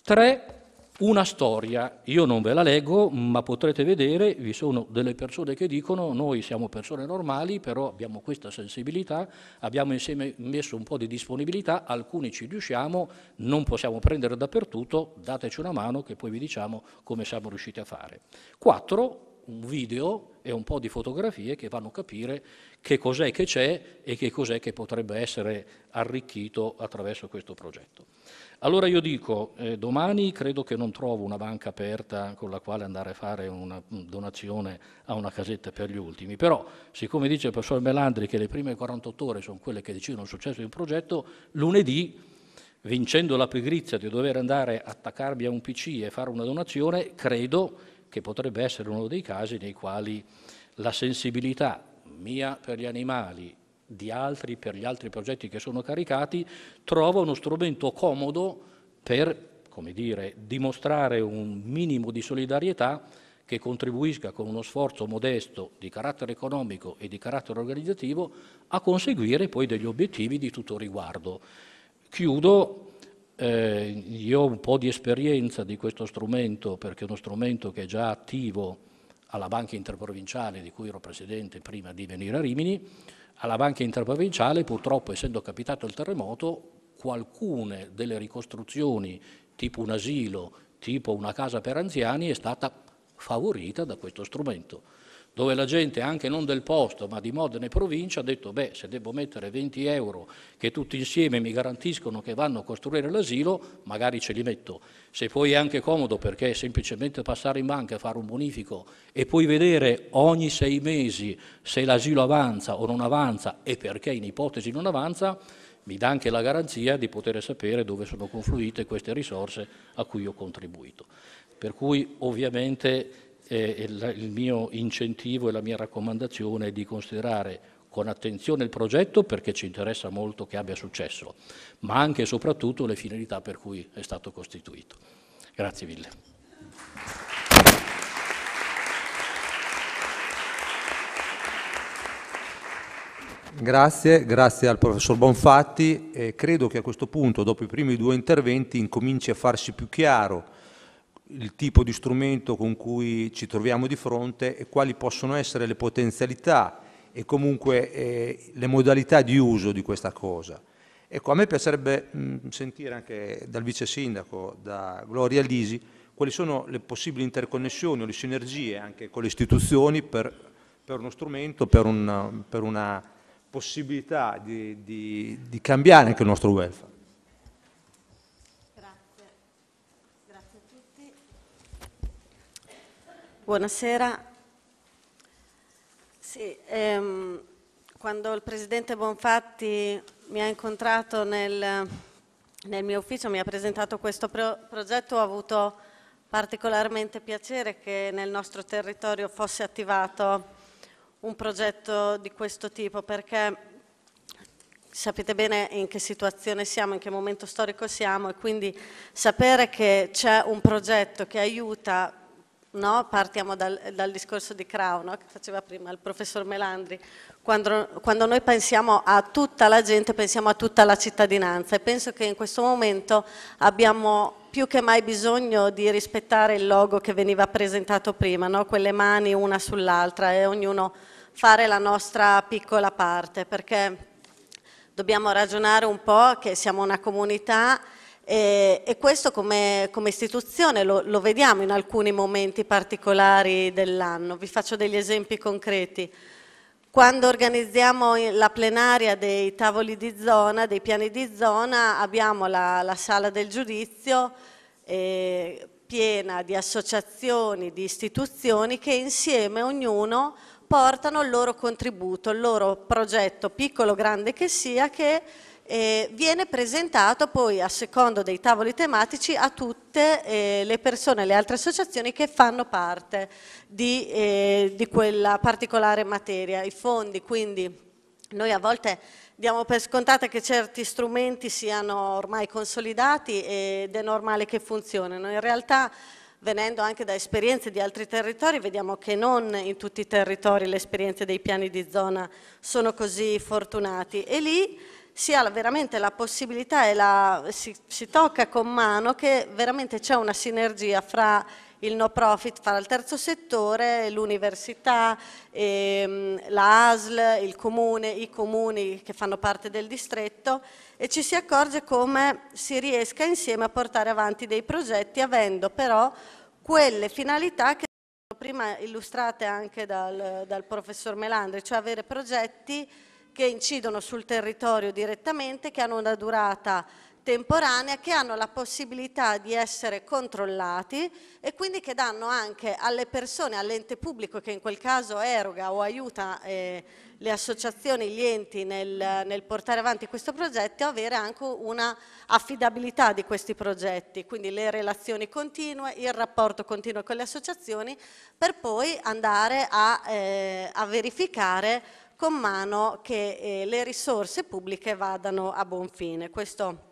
Tre, una storia, io non ve la leggo, ma potrete vedere, vi sono delle persone che dicono noi siamo persone normali, però abbiamo questa sensibilità, abbiamo insieme messo un po' di disponibilità, alcuni ci riusciamo, non possiamo prendere dappertutto, dateci una mano che poi vi diciamo come siamo riusciti a fare. Quattro, un video e un po' di fotografie che vanno a capire che cos'è che c'è e che cos'è che potrebbe essere arricchito attraverso questo progetto. Allora io dico, eh, domani credo che non trovo una banca aperta con la quale andare a fare una donazione a una casetta per gli ultimi, però siccome dice il professor Melandri che le prime 48 ore sono quelle che decidono il successo di un progetto, lunedì, vincendo la pigrizia di dover andare a attaccarmi a un PC e fare una donazione, credo che potrebbe essere uno dei casi nei quali la sensibilità mia per gli animali di altri, per gli altri progetti che sono caricati, trova uno strumento comodo per, come dire, dimostrare un minimo di solidarietà che contribuisca con uno sforzo modesto di carattere economico e di carattere organizzativo a conseguire poi degli obiettivi di tutto riguardo. Chiudo, eh, io ho un po' di esperienza di questo strumento perché è uno strumento che è già attivo alla banca interprovinciale di cui ero presidente prima di venire a Rimini, alla banca interprovinciale purtroppo essendo capitato il terremoto qualcuna delle ricostruzioni tipo un asilo, tipo una casa per anziani è stata favorita da questo strumento dove la gente anche non del posto ma di Modena e provincia ha detto beh se devo mettere 20 euro che tutti insieme mi garantiscono che vanno a costruire l'asilo magari ce li metto. Se poi è anche comodo perché è semplicemente passare in banca e fare un bonifico e poi vedere ogni sei mesi se l'asilo avanza o non avanza e perché in ipotesi non avanza, mi dà anche la garanzia di poter sapere dove sono confluite queste risorse a cui ho contribuito. Per cui ovviamente eh, il mio incentivo e la mia raccomandazione è di considerare con attenzione il progetto perché ci interessa molto che abbia successo, ma anche e soprattutto le finalità per cui è stato costituito. Grazie mille. Grazie, grazie al professor Bonfatti. Eh, credo che a questo punto, dopo i primi due interventi, incominci a farsi più chiaro il tipo di strumento con cui ci troviamo di fronte e quali possono essere le potenzialità e comunque eh, le modalità di uso di questa cosa. Ecco, a me piacerebbe mh, sentire anche dal vice sindaco, da Gloria Lisi, quali sono le possibili interconnessioni o le sinergie anche con le istituzioni per, per uno strumento, per una, per una possibilità di, di, di cambiare anche il nostro welfare. Buonasera. Sì, ehm, quando il Presidente Bonfatti mi ha incontrato nel, nel mio ufficio, mi ha presentato questo pro progetto, ho avuto particolarmente piacere che nel nostro territorio fosse attivato un progetto di questo tipo perché sapete bene in che situazione siamo, in che momento storico siamo e quindi sapere che c'è un progetto che aiuta No? Partiamo dal, dal, discorso di Crown no? che faceva prima il professor Melandri. Quando, quando, noi pensiamo a tutta la gente, pensiamo a tutta la cittadinanza e penso che in questo momento abbiamo più che mai bisogno di rispettare il logo che veniva presentato prima, no? quelle mani una sull'altra e ognuno fare la nostra piccola parte perché dobbiamo ragionare un po' che siamo una comunità e, e questo come, come istituzione lo, lo, vediamo in alcuni momenti particolari dell'anno. Vi faccio degli esempi concreti. Quando organizziamo la plenaria dei tavoli di zona, dei piani di zona, abbiamo la, la sala del giudizio eh, piena di associazioni, di istituzioni che insieme ognuno portano il loro contributo, il loro progetto, piccolo o grande che sia, che eh, viene presentato poi a secondo dei tavoli tematici a tutte eh, le persone, le altre associazioni che fanno parte di, eh, di quella particolare materia. I fondi quindi noi a volte diamo per scontata che certi strumenti siano ormai consolidati ed è normale che funzionino. In realtà venendo anche da esperienze di altri territori, vediamo che non in tutti i territori le esperienze dei piani di zona sono così fortunati e lì si ha veramente la possibilità e la, si, si tocca con mano che veramente c'è una sinergia fra il no profit fra il terzo settore, l'università, ehm, la ASL, il comune, i comuni che fanno parte del distretto e ci si accorge come si riesca insieme a portare avanti dei progetti avendo però quelle finalità che sono prima illustrate anche dal, dal professor Melandri, cioè avere progetti che incidono sul territorio direttamente, che hanno una durata temporanea, che hanno la possibilità di essere controllati e quindi che danno anche alle persone, all'ente pubblico che in quel caso eroga o aiuta eh, le associazioni, gli enti nel, nel, portare avanti questo progetto, avere anche una affidabilità di questi progetti, quindi le relazioni continue, il rapporto continuo con le associazioni per poi andare a, eh, a verificare con mano che eh, le risorse pubbliche vadano a buon fine. Questo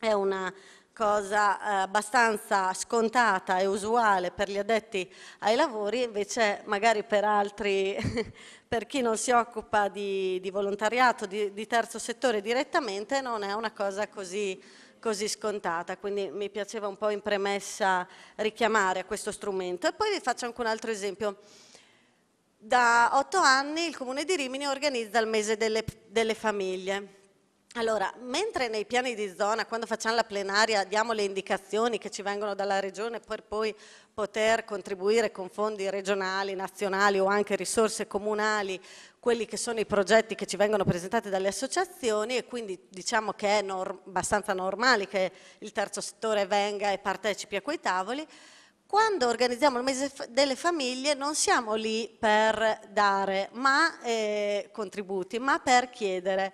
è una cosa eh, abbastanza scontata e usuale per gli addetti ai lavori, invece magari per altri, *laughs* per chi non si occupa di, di volontariato, di, di, terzo settore direttamente, non è una cosa così, così scontata, quindi mi piaceva un po' in premessa richiamare questo strumento. E poi vi faccio anche un altro esempio da otto anni il Comune di Rimini organizza il mese delle, delle, famiglie. Allora, mentre nei piani di zona, quando facciamo la plenaria, diamo le indicazioni che ci vengono dalla Regione per poi poter contribuire con fondi regionali, nazionali o anche risorse comunali, quelli che sono i progetti che ci vengono presentati dalle associazioni e quindi diciamo che è norm abbastanza normale che il terzo settore venga e partecipi a quei tavoli, quando organizziamo il mese delle famiglie non siamo lì per dare ma, eh, contributi, ma per chiedere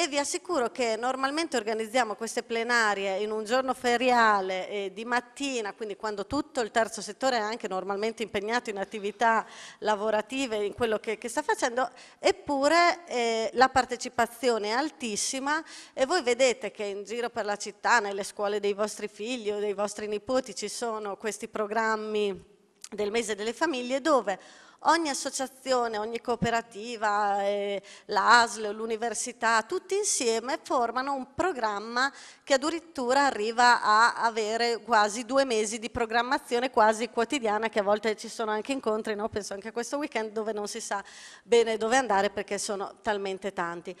e vi assicuro che normalmente organizziamo queste plenarie in un giorno feriale eh, di mattina, quindi quando tutto il terzo settore è anche normalmente impegnato in attività lavorative, in quello che, che sta facendo, eppure eh, la partecipazione è altissima e voi vedete che in giro per la città, nelle scuole dei vostri figli o dei vostri nipoti ci sono questi programmi del mese delle famiglie dove ogni associazione, ogni cooperativa, eh, l'ASL, l'università, tutti insieme formano un programma che addirittura arriva a avere quasi due mesi di programmazione quasi quotidiana che a volte ci sono anche incontri, no? penso anche a questo weekend dove non si sa bene dove andare perché sono talmente tanti.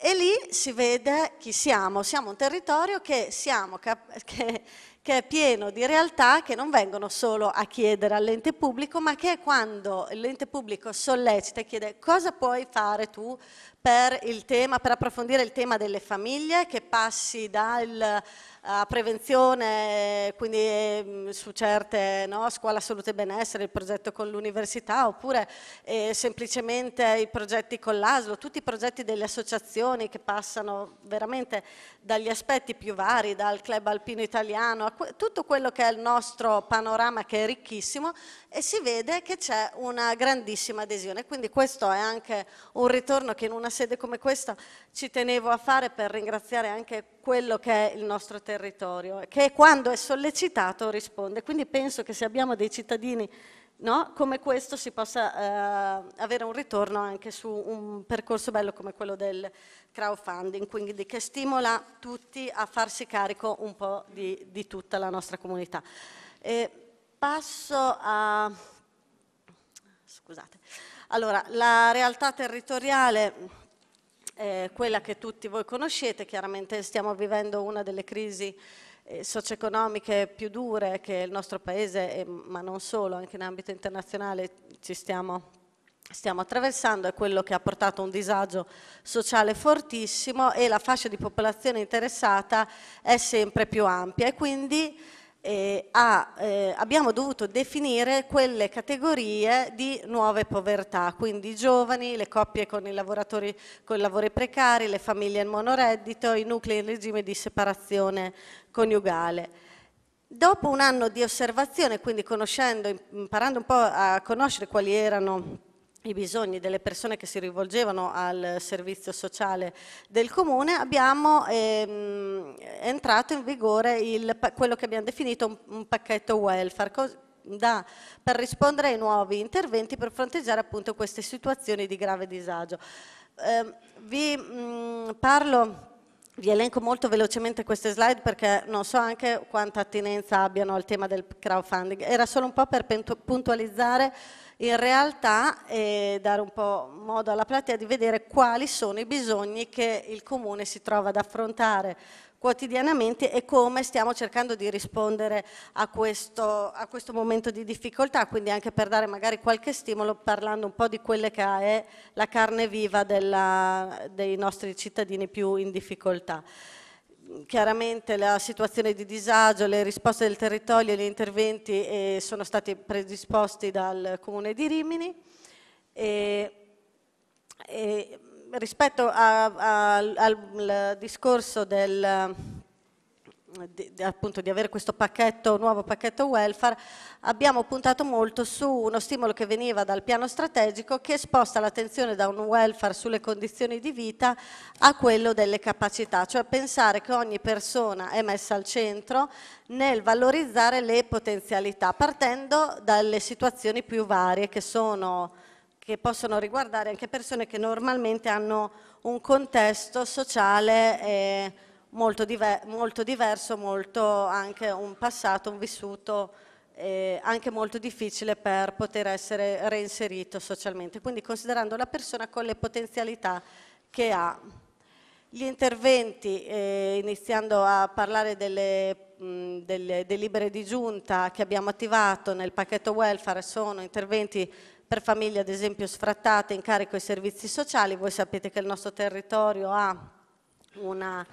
E lì si vede chi siamo, siamo un territorio che, siamo, *laughs* che, che è pieno di realtà che non vengono solo a chiedere all'ente pubblico, ma che è quando l'ente pubblico sollecita e chiede cosa puoi fare tu per, tema, per approfondire il tema delle famiglie, che passi dal a prevenzione, quindi mm, su certe, no, scuola salute e benessere, il progetto con l'università, oppure eh, semplicemente i progetti con l'ASLO, tutti i progetti delle associazioni che passano veramente dagli aspetti più vari, dal club alpino italiano, a tutto quello che è il nostro panorama che è ricchissimo e si vede che c'è una grandissima adesione. Quindi questo è anche un ritorno che in una sede come questa ci tenevo a fare per ringraziare anche quello che è il nostro territorio, che quando è sollecitato risponde. Quindi penso che se abbiamo dei cittadini no, come questo si possa eh, avere un ritorno anche su un percorso bello come quello del crowdfunding, quindi che stimola tutti a farsi carico un po' di, di tutta la nostra comunità. E passo a... Scusate. Allora, la realtà territoriale eh, quella che tutti voi conoscete, chiaramente stiamo vivendo una delle crisi eh, socio-economiche più dure che il nostro paese, e, ma non solo, anche in ambito internazionale ci stiamo stiamo attraversando è quello che ha portato a un disagio sociale fortissimo e la fascia di popolazione interessata è sempre più ampia e quindi eh, a, eh, abbiamo dovuto definire quelle categorie di nuove povertà, quindi i giovani, le coppie con i lavoratori con lavori precari, le famiglie in monoreddito, i nuclei in regime di separazione coniugale. Dopo un anno di osservazione, quindi conoscendo, imparando un po' a conoscere quali erano i bisogni delle persone che si rivolgevano al servizio sociale del comune, abbiamo ehm, entrato in vigore il, quello che abbiamo definito un, un pacchetto welfare, da, per rispondere ai nuovi interventi per fronteggiare appunto queste situazioni di grave disagio. Eh, vi mh, parlo vi elenco molto velocemente queste slide perché non so anche quanta attinenza abbiano al tema del crowdfunding. Era solo un po' per puntualizzare in realtà eh, dare un po' modo alla platea di vedere quali sono i bisogni che il Comune si trova ad affrontare quotidianamente e come stiamo cercando di rispondere a questo, a questo, momento di difficoltà, quindi anche per dare magari qualche stimolo parlando un po' di quelle che è la carne viva della, dei nostri cittadini più in difficoltà chiaramente la situazione di disagio, le risposte del territorio e gli interventi eh, sono stati predisposti dal Comune di Rimini. E, e rispetto a, a, al, al, discorso del di, di, appunto, di avere questo pacchetto, nuovo pacchetto welfare, abbiamo puntato molto su uno stimolo che veniva dal piano strategico che sposta l'attenzione da un welfare sulle condizioni di vita a quello delle capacità, cioè pensare che ogni persona è messa al centro nel valorizzare le potenzialità, partendo dalle situazioni più varie che sono che possono riguardare anche persone che normalmente hanno un contesto sociale eh, molto, diver molto diverso, molto anche un passato, un vissuto eh, anche molto difficile per poter essere reinserito socialmente, quindi considerando la persona con le potenzialità che ha. Gli interventi, eh, iniziando a parlare delle, mh, delle delibere di giunta che abbiamo attivato nel pacchetto welfare, sono interventi per famiglie ad esempio sfrattate in carico ai servizi sociali, voi sapete che il nostro territorio ha una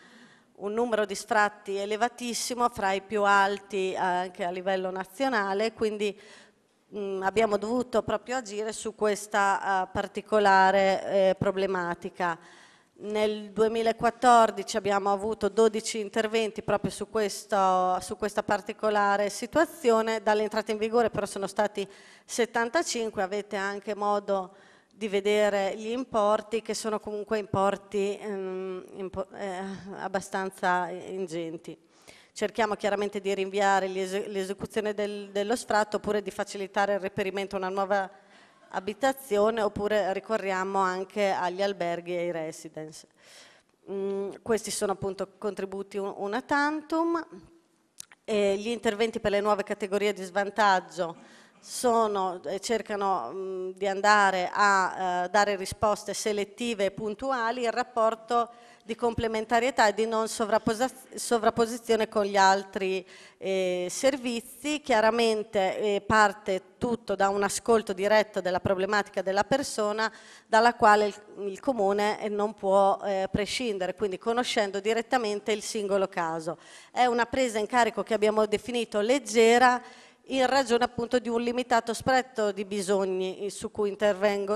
un numero di sfratti elevatissimo, fra i più alti eh, anche a livello nazionale, quindi mh, mm, abbiamo dovuto proprio agire su questa uh, particolare eh, problematica. Nel 2014 abbiamo avuto 12 interventi proprio su, questo, su, questa particolare situazione, dall'entrata in vigore però sono stati 75, avete anche modo di vedere gli importi che sono comunque importi ehm, impo eh, abbastanza ingenti. Cerchiamo chiaramente di rinviare l'esecuzione del, dello sfratto oppure di facilitare il reperimento a una nuova abitazione oppure ricorriamo anche agli alberghi e ai residence. Mm, questi sono appunto contributi una tantum. E gli interventi per le nuove categorie di svantaggio sono, eh, cercano mm, di andare a eh, dare risposte selettive e puntuali, il rapporto di complementarietà e di non sovrapposizione con gli altri eh, servizi. Chiaramente eh, parte tutto da un ascolto diretto della problematica della persona dalla quale il, il comune eh, non può eh, prescindere, quindi conoscendo direttamente il singolo caso. È una presa in carico che abbiamo definito leggera in ragione appunto di un limitato spettro di bisogni su cui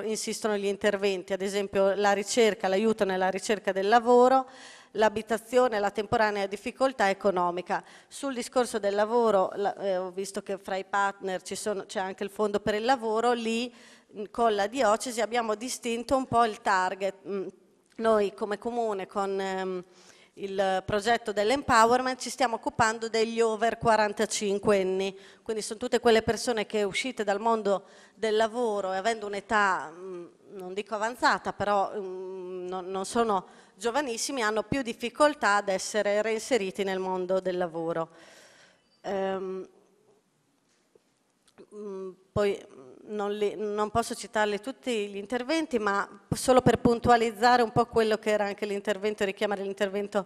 insistono gli interventi, ad esempio la ricerca, l'aiuto nella ricerca del lavoro, l'abitazione, la temporanea difficoltà economica. Sul discorso del lavoro, eh, ho visto che fra i partner c'è anche il fondo per il lavoro, lì con la diocesi abbiamo distinto un po' il target. Noi come comune con... Ehm, il progetto dell'empowerment ci stiamo occupando degli over 45 anni, quindi sono tutte quelle persone che uscite dal mondo del lavoro e avendo un'età, mm, non dico avanzata, però mm, non, sono giovanissimi, hanno più difficoltà ad essere reinseriti nel mondo del lavoro. Ehm, mm, poi non, li, non, posso citarle tutti gli interventi, ma solo per puntualizzare un po' quello che era anche l'intervento, richiamare l'intervento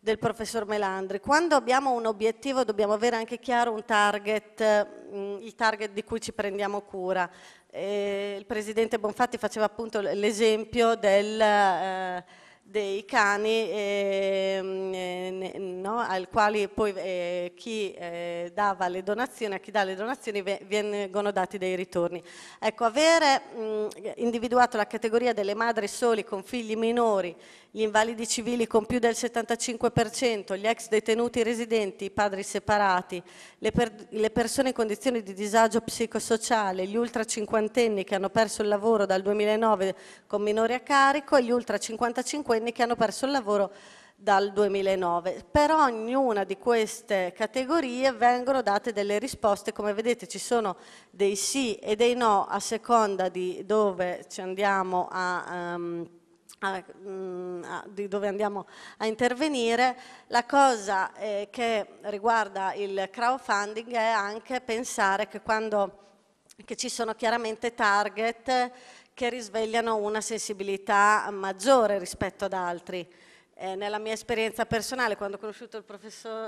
del professor Melandri. Quando abbiamo un obiettivo dobbiamo avere anche chiaro un target, mm, il target di cui ci prendiamo cura. Eh, il presidente Bonfatti faceva appunto l'esempio del... Eh, dei cani ehm, eh, no? al quale poi eh, chi eh, dava le donazioni, a chi dà le donazioni vengono dati dei ritorni. Ecco, avere mh, individuato la categoria delle madri soli con figli minori gli invalidi civili con più del 75%, gli ex detenuti residenti, i padri separati, le, per le persone in condizioni di disagio psicosociale, gli ultra cinquantenni che hanno perso il lavoro dal 2009 con minori a carico e gli ultra cinquantacinquenni che hanno perso il lavoro dal 2009. Per ognuna di queste categorie vengono date delle risposte, come vedete ci sono dei sì e dei no a seconda di dove ci andiamo a... Um, Ah, ecco, mm, ah, di dove andiamo a intervenire, la cosa eh, che riguarda il crowdfunding è anche pensare che, quando, che ci sono chiaramente target che risvegliano una sensibilità maggiore rispetto ad altri. Eh, nella mia esperienza personale, quando ho conosciuto il,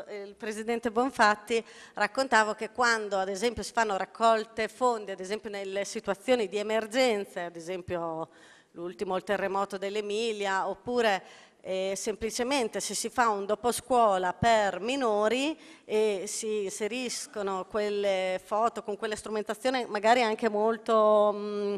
il, presidente Bonfatti, raccontavo che quando ad esempio si fanno raccolte fondi, ad esempio nelle situazioni di emergenze, ad esempio l'ultimo il terremoto dell'Emilia, oppure eh, semplicemente se si fa un dopo scuola per minori e si inseriscono quelle foto con quella strumentazione magari anche molto... Mh, mm,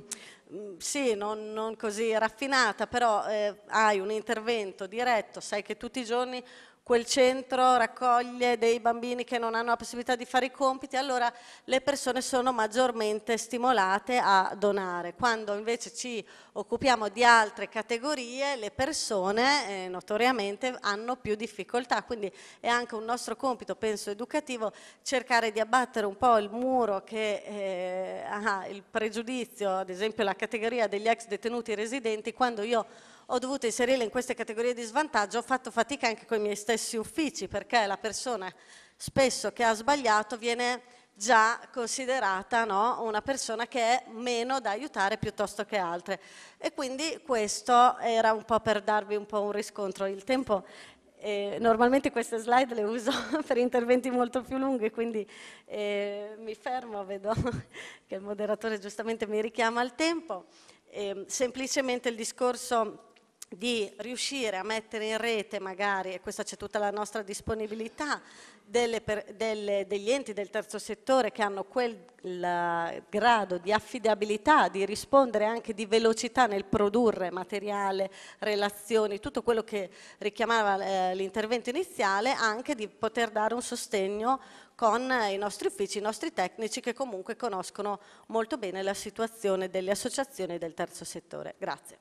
mm, sì, non, non, così raffinata, però eh, hai un intervento diretto, sai che tutti i giorni quel centro raccoglie dei bambini che non hanno la possibilità di fare i compiti, allora le persone sono maggiormente stimolate a donare. Quando invece ci occupiamo di altre categorie, le persone eh, notoriamente hanno più difficoltà, quindi è anche un nostro compito, penso educativo, cercare di abbattere un po' il muro che eh, ha il pregiudizio, ad esempio la categoria degli ex detenuti residenti, quando io ho dovuto inserirle in queste categorie di svantaggio, ho fatto fatica anche con i miei stessi uffici perché la persona spesso che ha sbagliato viene già considerata no, una persona che è meno da aiutare piuttosto che altre. E quindi questo era un po' per darvi un po' un riscontro. Il tempo, eh, normalmente queste slide le uso *laughs* per interventi molto più lunghi, quindi eh, mi fermo, vedo *laughs* che il moderatore giustamente mi richiama al tempo. Eh, semplicemente il discorso di riuscire a mettere in rete magari, e questa c'è tutta la nostra disponibilità, delle delle, degli enti del terzo settore che hanno quel la, grado di affidabilità, di rispondere anche di velocità nel produrre materiale, relazioni, tutto quello che richiamava eh, l'intervento iniziale, anche di poter dare un sostegno con i nostri uffici, i nostri tecnici che comunque conoscono molto bene la situazione delle associazioni del terzo settore. Grazie.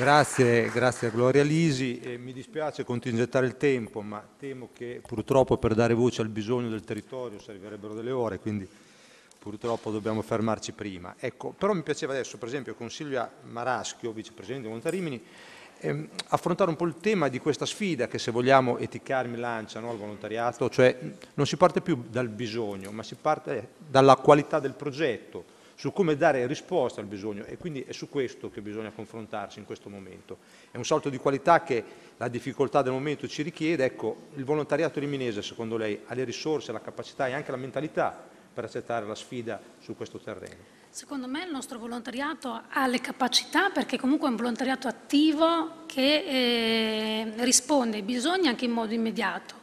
Grazie, grazie a Gloria Lisi. Eh, mi dispiace contingentare il tempo, ma temo che purtroppo per dare voce al bisogno del territorio servirebbero delle ore, quindi purtroppo dobbiamo fermarci prima. Ecco, però mi piaceva adesso, per esempio, con Silvia Maraschio, vicepresidente di Montarimini, ehm, affrontare un po' il tema di questa sfida che se vogliamo eticarmi lancia no, al volontariato, cioè non si parte più dal bisogno, ma si parte dalla qualità del progetto su come dare risposta al bisogno e quindi è su questo che bisogna confrontarsi in questo momento. È un salto di qualità che la difficoltà del momento ci richiede, ecco, il volontariato riminese secondo lei ha le risorse, la capacità e anche la mentalità per accettare la sfida su questo terreno? Secondo me il nostro volontariato ha le capacità perché comunque è un volontariato attivo che eh, risponde ai bisogni anche in modo immediato.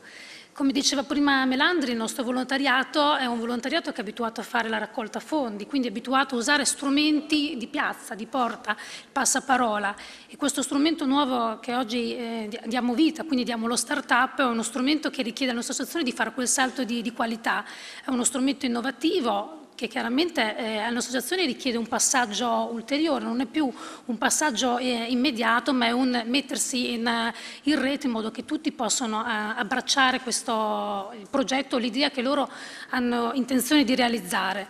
Come diceva prima Melandri, il nostro volontariato è un volontariato che è abituato a fare la raccolta fondi, quindi è abituato a usare strumenti di piazza, di porta, passaparola e questo strumento nuovo che oggi eh, diamo vita, quindi diamo lo start-up, è uno strumento che richiede alla nostra associazione di fare quel salto di, di qualità, è uno strumento innovativo che chiaramente eh, all'associazione richiede un passaggio ulteriore, non è più un passaggio eh, immediato ma è un mettersi in, eh, in, rete in modo che tutti possano eh, abbracciare questo progetto, l'idea che loro hanno intenzione di realizzare.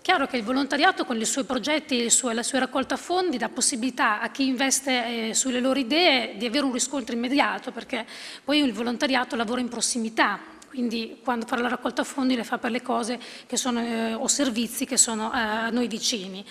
Chiaro che il volontariato con i suoi progetti e la sua raccolta fondi dà possibilità a chi investe eh, sulle loro idee di avere un riscontro immediato perché poi il volontariato lavora in prossimità, quindi quando fa la raccolta fondi le fa per le cose sono, eh, o servizi che sono eh, a noi vicini.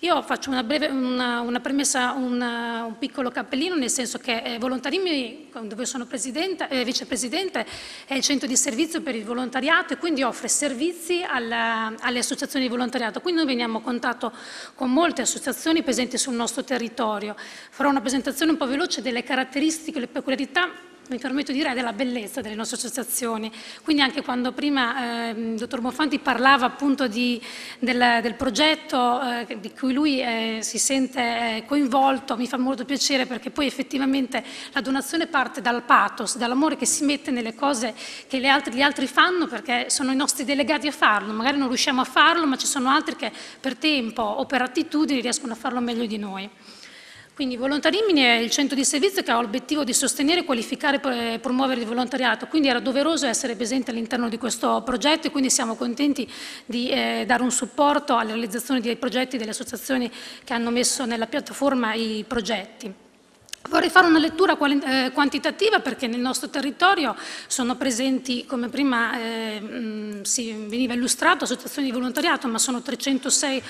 Io faccio una, breve, una, una premessa, una, un piccolo cappellino, nel senso che eh, Volontarimi, dove sono eh, vicepresidente, è il centro di servizio per il volontariato e quindi offre servizi alla, alle associazioni di volontariato. Quindi noi veniamo a contatto con molte associazioni presenti sul nostro territorio. Farò una presentazione un po' veloce delle caratteristiche, le peculiarità mi permetto di dire, della bellezza delle nostre associazioni. Quindi anche quando prima eh, il dottor Bonfanti parlava appunto di, del, del, progetto eh, di cui lui eh, si sente eh, coinvolto, mi fa molto piacere perché poi effettivamente la donazione parte dal pathos, dall'amore che si mette nelle cose che altri, gli altri fanno perché sono i nostri delegati a farlo, magari non riusciamo a farlo ma ci sono altri che per tempo o per attitudini riescono a farlo meglio di noi. Quindi Volontarimini è il centro di servizio che ha l'obiettivo di sostenere, qualificare e eh, promuovere il volontariato, quindi era doveroso essere presente all'interno di questo progetto e quindi siamo contenti di eh, dare un supporto alla realizzazione dei progetti delle associazioni che hanno messo nella piattaforma i progetti. Vorrei fare una lettura eh, quantitativa perché nel nostro territorio sono presenti, come prima eh, si veniva illustrato, associazioni di volontariato, ma sono 306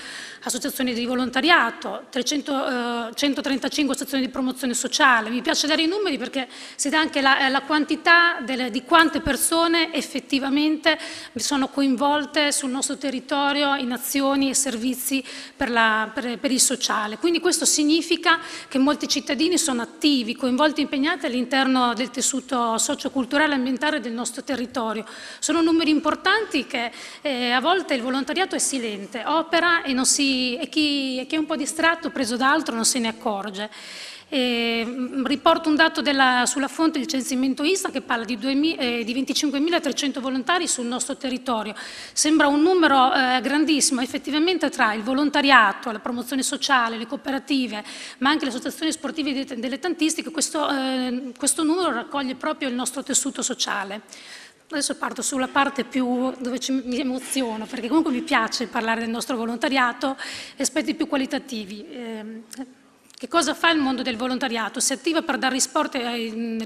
associazioni di volontariato, 300, eh, 135 associazioni di promozione sociale. Mi piace dare i numeri perché si dà anche la, eh, la quantità delle, di quante persone effettivamente sono coinvolte sul nostro territorio in azioni e servizi per, la, per, per il sociale. Quindi questo significa che molti cittadini sono attivi, coinvolti e impegnati all'interno del tessuto socioculturale e ambientale del nostro territorio. Sono numeri importanti che eh, a volte il volontariato è silente, opera e, si, e, chi, e chi è un po' distratto, preso da altro, non se ne accorge. Eh, riporto un dato della, sulla fonte del censimento ISTA che parla di, 2000, eh, di 25.300 volontari sul nostro territorio. Sembra un numero eh, grandissimo, effettivamente tra il volontariato, la promozione sociale, le cooperative, ma anche le associazioni sportive e dilettantistiche, questo, eh, questo numero raccoglie proprio il nostro tessuto sociale. Adesso parto sulla parte più dove ci, mi emoziono, perché comunque mi piace parlare del nostro volontariato, aspetti più qualitativi. Ehm, che cosa fa il mondo del volontariato? Si attiva per dare risposte ai mm,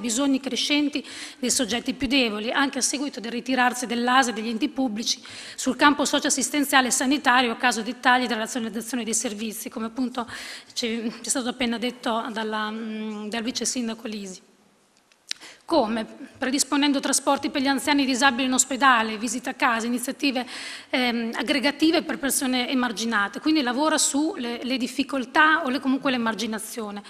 bisogni crescenti dei soggetti più deboli, anche a seguito del ritirarsi dell'ASE e degli enti pubblici sul campo socioassistenziale e sanitario a caso di tagli della razionalizzazione dei servizi, come appunto ci è stato appena detto dalla, mm, dal vice sindaco Lisi. Come? Predisponendo trasporti per gli anziani disabili in ospedale, visite a casa, iniziative ehm, aggregative per persone emarginate, quindi lavora sulle difficoltà o le, comunque l'emarginazione.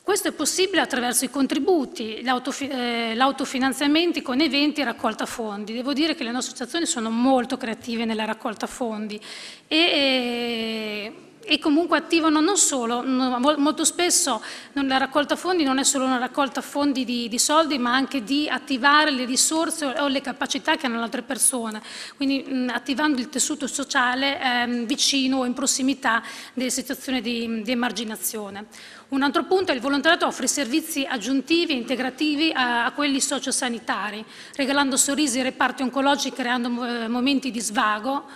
Questo è possibile attraverso i contributi, l'autofinanziamento eh, con eventi e raccolta fondi. Devo dire che le nostre associazioni sono molto creative nella raccolta fondi e, eh, e comunque attivano non solo, molto spesso la raccolta fondi non è solo una raccolta fondi di, di, soldi, ma anche di attivare le risorse o le capacità che hanno le altre persone, quindi mh, attivando il tessuto sociale ehm, vicino o in prossimità delle situazioni di, di emarginazione. Un altro punto è il volontariato offre servizi aggiuntivi e integrativi a, a quelli sociosanitari, regalando sorrisi ai reparti oncologici, creando eh, momenti di svago,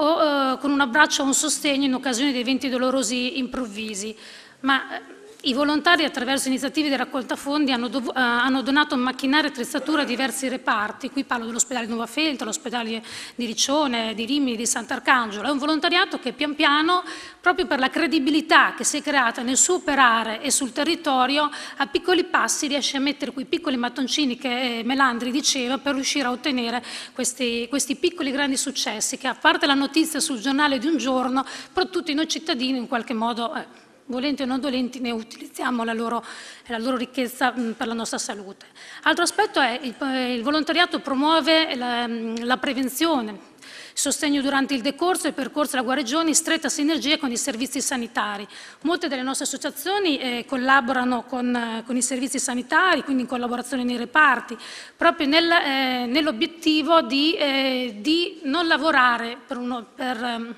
o eh, con un abbraccio o un sostegno in occasione di eventi dolorosi improvvisi. Ma eh, i volontari attraverso iniziative di raccolta fondi hanno, dov- eh, hanno donato macchinari e attrezzature a diversi reparti, qui parlo dell'ospedale Nuova Felta, l'ospedale di Riccione, di Rimini, di Sant'Arcangelo, è un volontariato che pian piano, proprio per la credibilità che si è creata nel suo operare e sul territorio, a piccoli passi riesce a mettere quei piccoli mattoncini che eh, Melandri diceva per riuscire a ottenere questi, questi piccoli grandi successi che a parte la notizia sul giornale di un giorno, però tutti noi cittadini in qualche modo... Eh, volenti o non dolenti, ne utilizziamo la loro, la loro ricchezza mm, per la nostra salute. Altro aspetto è il, eh, il volontariato promuove la, mm, la prevenzione, sostegno durante il decorso e percorso della guarigione in stretta sinergia con i servizi sanitari. Molte delle nostre associazioni eh, collaborano con, eh, con, i servizi sanitari, quindi in collaborazione nei reparti, proprio nel, eh, nell'obiettivo di, eh, di, non lavorare per uno, per, ehm,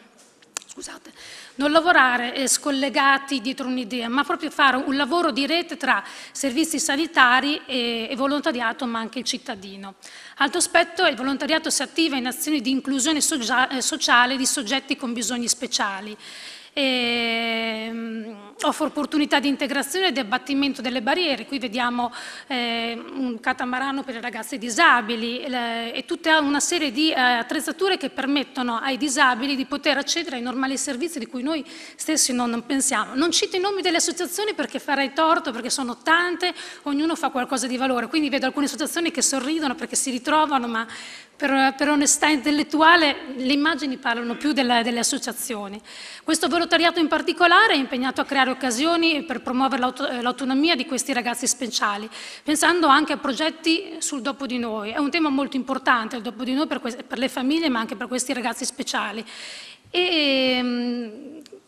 scusate, non lavorare scollegati dietro un'idea, ma proprio fare un lavoro di rete tra servizi sanitari e, volontariato, ma anche il cittadino. Altro aspetto, è il volontariato si attiva in azioni di inclusione eh, sociale di soggetti con bisogni speciali. E, ehm, offre opportunità di integrazione e di abbattimento delle barriere, qui vediamo eh, un catamarano per i ragazzi disabili eh, e tutta una serie di eh, attrezzature che permettono ai disabili di poter accedere ai normali servizi di cui noi stessi non, non pensiamo. Non cito i nomi delle associazioni perché farei torto, perché sono tante, ognuno fa qualcosa di valore, quindi vedo alcune associazioni che sorridono perché si ritrovano, ma per, per, onestà intellettuale le immagini parlano più della, delle associazioni. Questo volontariato in particolare è impegnato a creare occasioni per promuovere eh, l'autonomia di questi ragazzi speciali, pensando anche a progetti sul dopo di noi. È un tema molto importante il dopo di noi per, per le famiglie ma anche per questi ragazzi speciali. E, mm,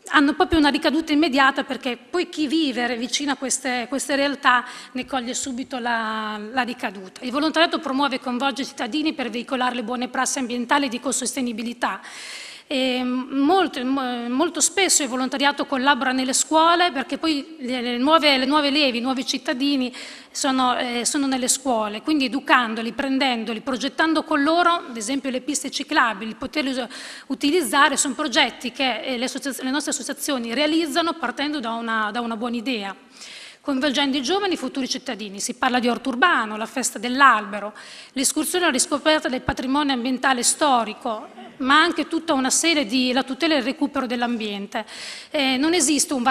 hanno proprio una ricaduta immediata perché poi chi vive vicino a queste, queste realtà ne coglie subito la, la, ricaduta. Il volontariato promuove e coinvolge i cittadini per veicolare le buone prassi ambientali di ecosostenibilità. sostenibilità Molto, molto, spesso il volontariato collabora nelle scuole perché poi le nuove, le nuove levi, i nuovi cittadini sono, eh, sono, nelle scuole, quindi educandoli, prendendoli, progettando con loro, ad esempio le piste ciclabili, poterle utilizzare, sono progetti che eh, le, le nostre associazioni realizzano partendo da una, da una buona idea coinvolgendo i giovani e i futuri cittadini. Si parla di orto urbano, la festa dell'albero, l'escursione alla riscoperta del patrimonio ambientale storico, ma anche tutta una serie di la tutela e il recupero dell'ambiente. Eh, non esiste un,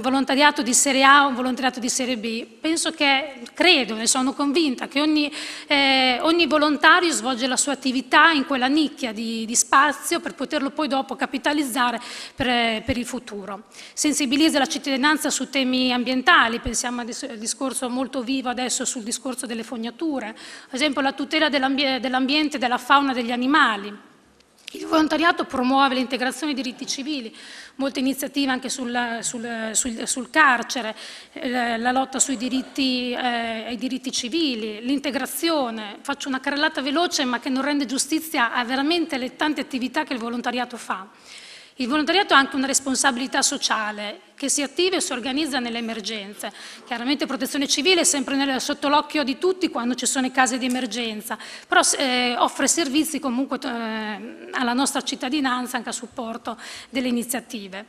volontariato di serie A o un volontariato di serie B. Penso che, credo, ne sono convinta, che ogni, eh, ogni volontario svolge la sua attività in quella nicchia di, di spazio per poterlo poi dopo capitalizzare per, eh, per, il futuro. Sensibilizza la cittadinanza su temi ambientali, pensiamo al discorso molto vivo adesso sul discorso delle fognature, ad esempio la tutela dell'ambiente, della fauna, degli animali il volontariato promuove l'integrazione dei diritti civili, molte iniziative anche sul, sul, sul, sul carcere, eh, la lotta diritti, eh, ai diritti civili, l'integrazione. Faccio una carrellata veloce ma che non rende giustizia a veramente le tante attività che il volontariato fa. Il volontariato ha anche una responsabilità sociale che si attiva e si organizza nelle emergenze. Chiaramente protezione civile è sempre nel, sotto l'occhio di tutti quando ci sono i casi di emergenza, però eh, offre servizi comunque eh, alla nostra cittadinanza anche a supporto delle iniziative.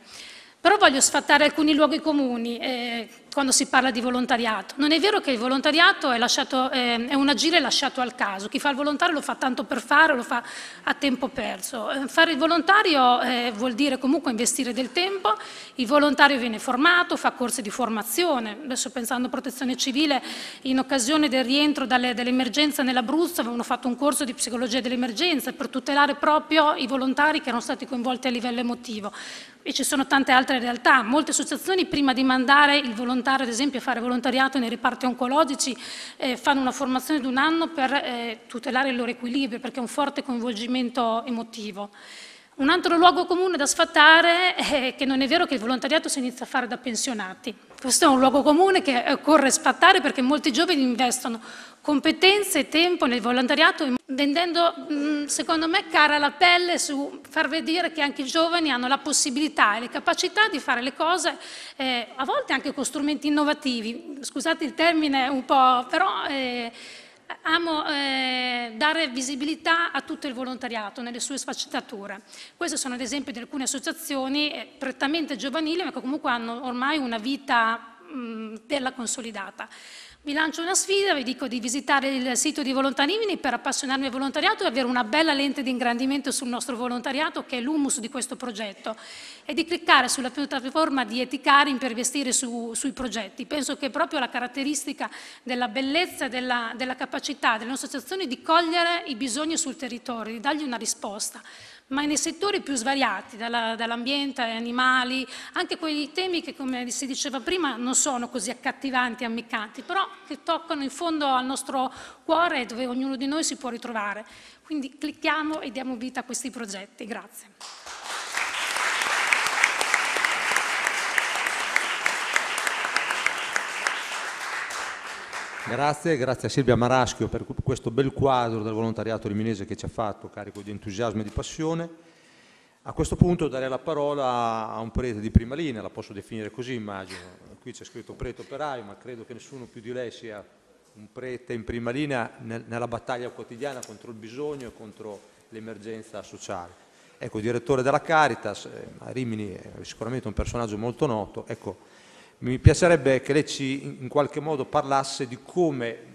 Però voglio sfattare alcuni luoghi comuni. Eh, quando si parla di volontariato. Non è vero che il volontariato è, lasciato, eh, è un agire lasciato al caso, chi fa il volontario lo fa tanto per fare, lo fa a tempo perso. Eh, fare il volontario eh, vuol dire comunque investire del tempo, il volontario viene formato, fa corsi di formazione, adesso pensando a protezione civile, in occasione del rientro dell'emergenza nell'Abruzzo avevano fatto un corso di psicologia dell'emergenza per tutelare proprio i volontari che erano stati coinvolti a livello emotivo. E ci sono tante altre realtà, molte associazioni prima di mandare il volontario volontari, ad esempio, a fare volontariato nei reparti oncologici, eh, fanno una formazione di un anno per eh, tutelare il loro equilibrio, perché è un forte coinvolgimento emotivo. Un altro luogo comune da sfatare è che non è vero che il volontariato si inizia a fare da pensionati. Questo è un luogo comune che occorre eh, sfatare perché molti giovani investono competenze e tempo nel volontariato vendendo, mm, secondo me, cara la pelle su far vedere che anche i giovani hanno la possibilità e le capacità di fare le cose, eh, a volte anche con strumenti innovativi. Scusate il termine un po', però... Eh, amo eh, dare visibilità a tutto il volontariato nelle sue sfaccettature. Queste sono ad esempio di alcune associazioni eh, prettamente giovanili ma che comunque hanno ormai una vita mh, bella consolidata. Vi lancio una sfida, vi dico di visitare il sito di Volontarimini per appassionarmi al volontariato e avere una bella lente di ingrandimento sul nostro volontariato che è l'humus di questo progetto e di cliccare sulla piattaforma di Eticarium per investire su, sui progetti. Penso che proprio la caratteristica della bellezza, della, della capacità delle nostre associazioni di cogliere i bisogni sul territorio, di dargli una risposta ma nei settori più svariati, dall'ambiente agli animali, anche quei temi che, come si diceva prima, non sono così accattivanti e ammiccanti, però che toccano in fondo al nostro cuore dove ognuno di noi si può ritrovare. Quindi clicchiamo e diamo vita a questi progetti. Grazie. Grazie, grazie a Silvia Maraschio per questo bel quadro del volontariato riminese che ci ha fatto, carico di entusiasmo e di passione. A questo punto darei la parola a un prete di prima linea, la posso definire così immagino, qui c'è scritto prete operaio, ma credo che nessuno più di lei sia un prete in prima linea nella battaglia quotidiana contro il bisogno e contro l'emergenza sociale. Ecco, direttore della Caritas, eh, a Rimini è sicuramente un personaggio molto noto, ecco, mi piacerebbe che lei ci in qualche modo parlasse di come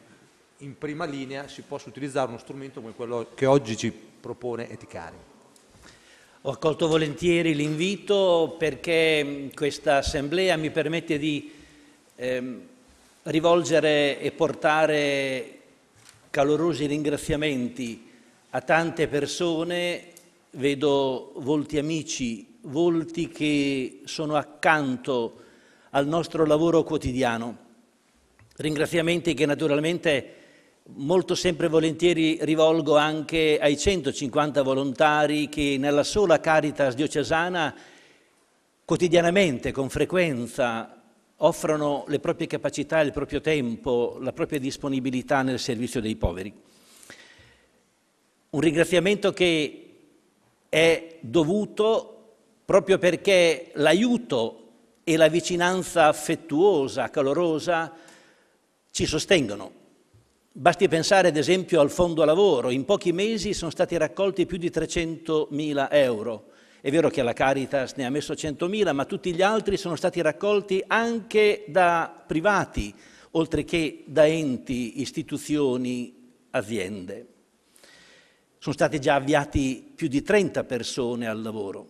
in prima linea si possa utilizzare uno strumento come quello che oggi ci propone Eticari. Ho accolto volentieri l'invito perché mm, questa assemblea mi permette di ehm, rivolgere e portare calorosi ringraziamenti a tante persone, vedo volti amici, volti che sono accanto a al nostro lavoro quotidiano. Ringraziamenti che naturalmente molto sempre volentieri rivolgo anche ai 150 volontari che nella sola Caritas diocesana quotidianamente, con frequenza, offrono le proprie capacità, il proprio tempo, la propria disponibilità nel servizio dei poveri. Un ringraziamento che è dovuto proprio perché l'aiuto e la vicinanza affettuosa, calorosa, ci sostengono. Basti pensare ad esempio al fondo lavoro, in pochi mesi sono stati raccolti più di 300.000 euro. È vero che la Caritas ne ha messo 100.000, ma tutti gli altri sono stati raccolti anche da privati, oltre che da enti, istituzioni, aziende. Sono stati già avviati più di 30 persone al lavoro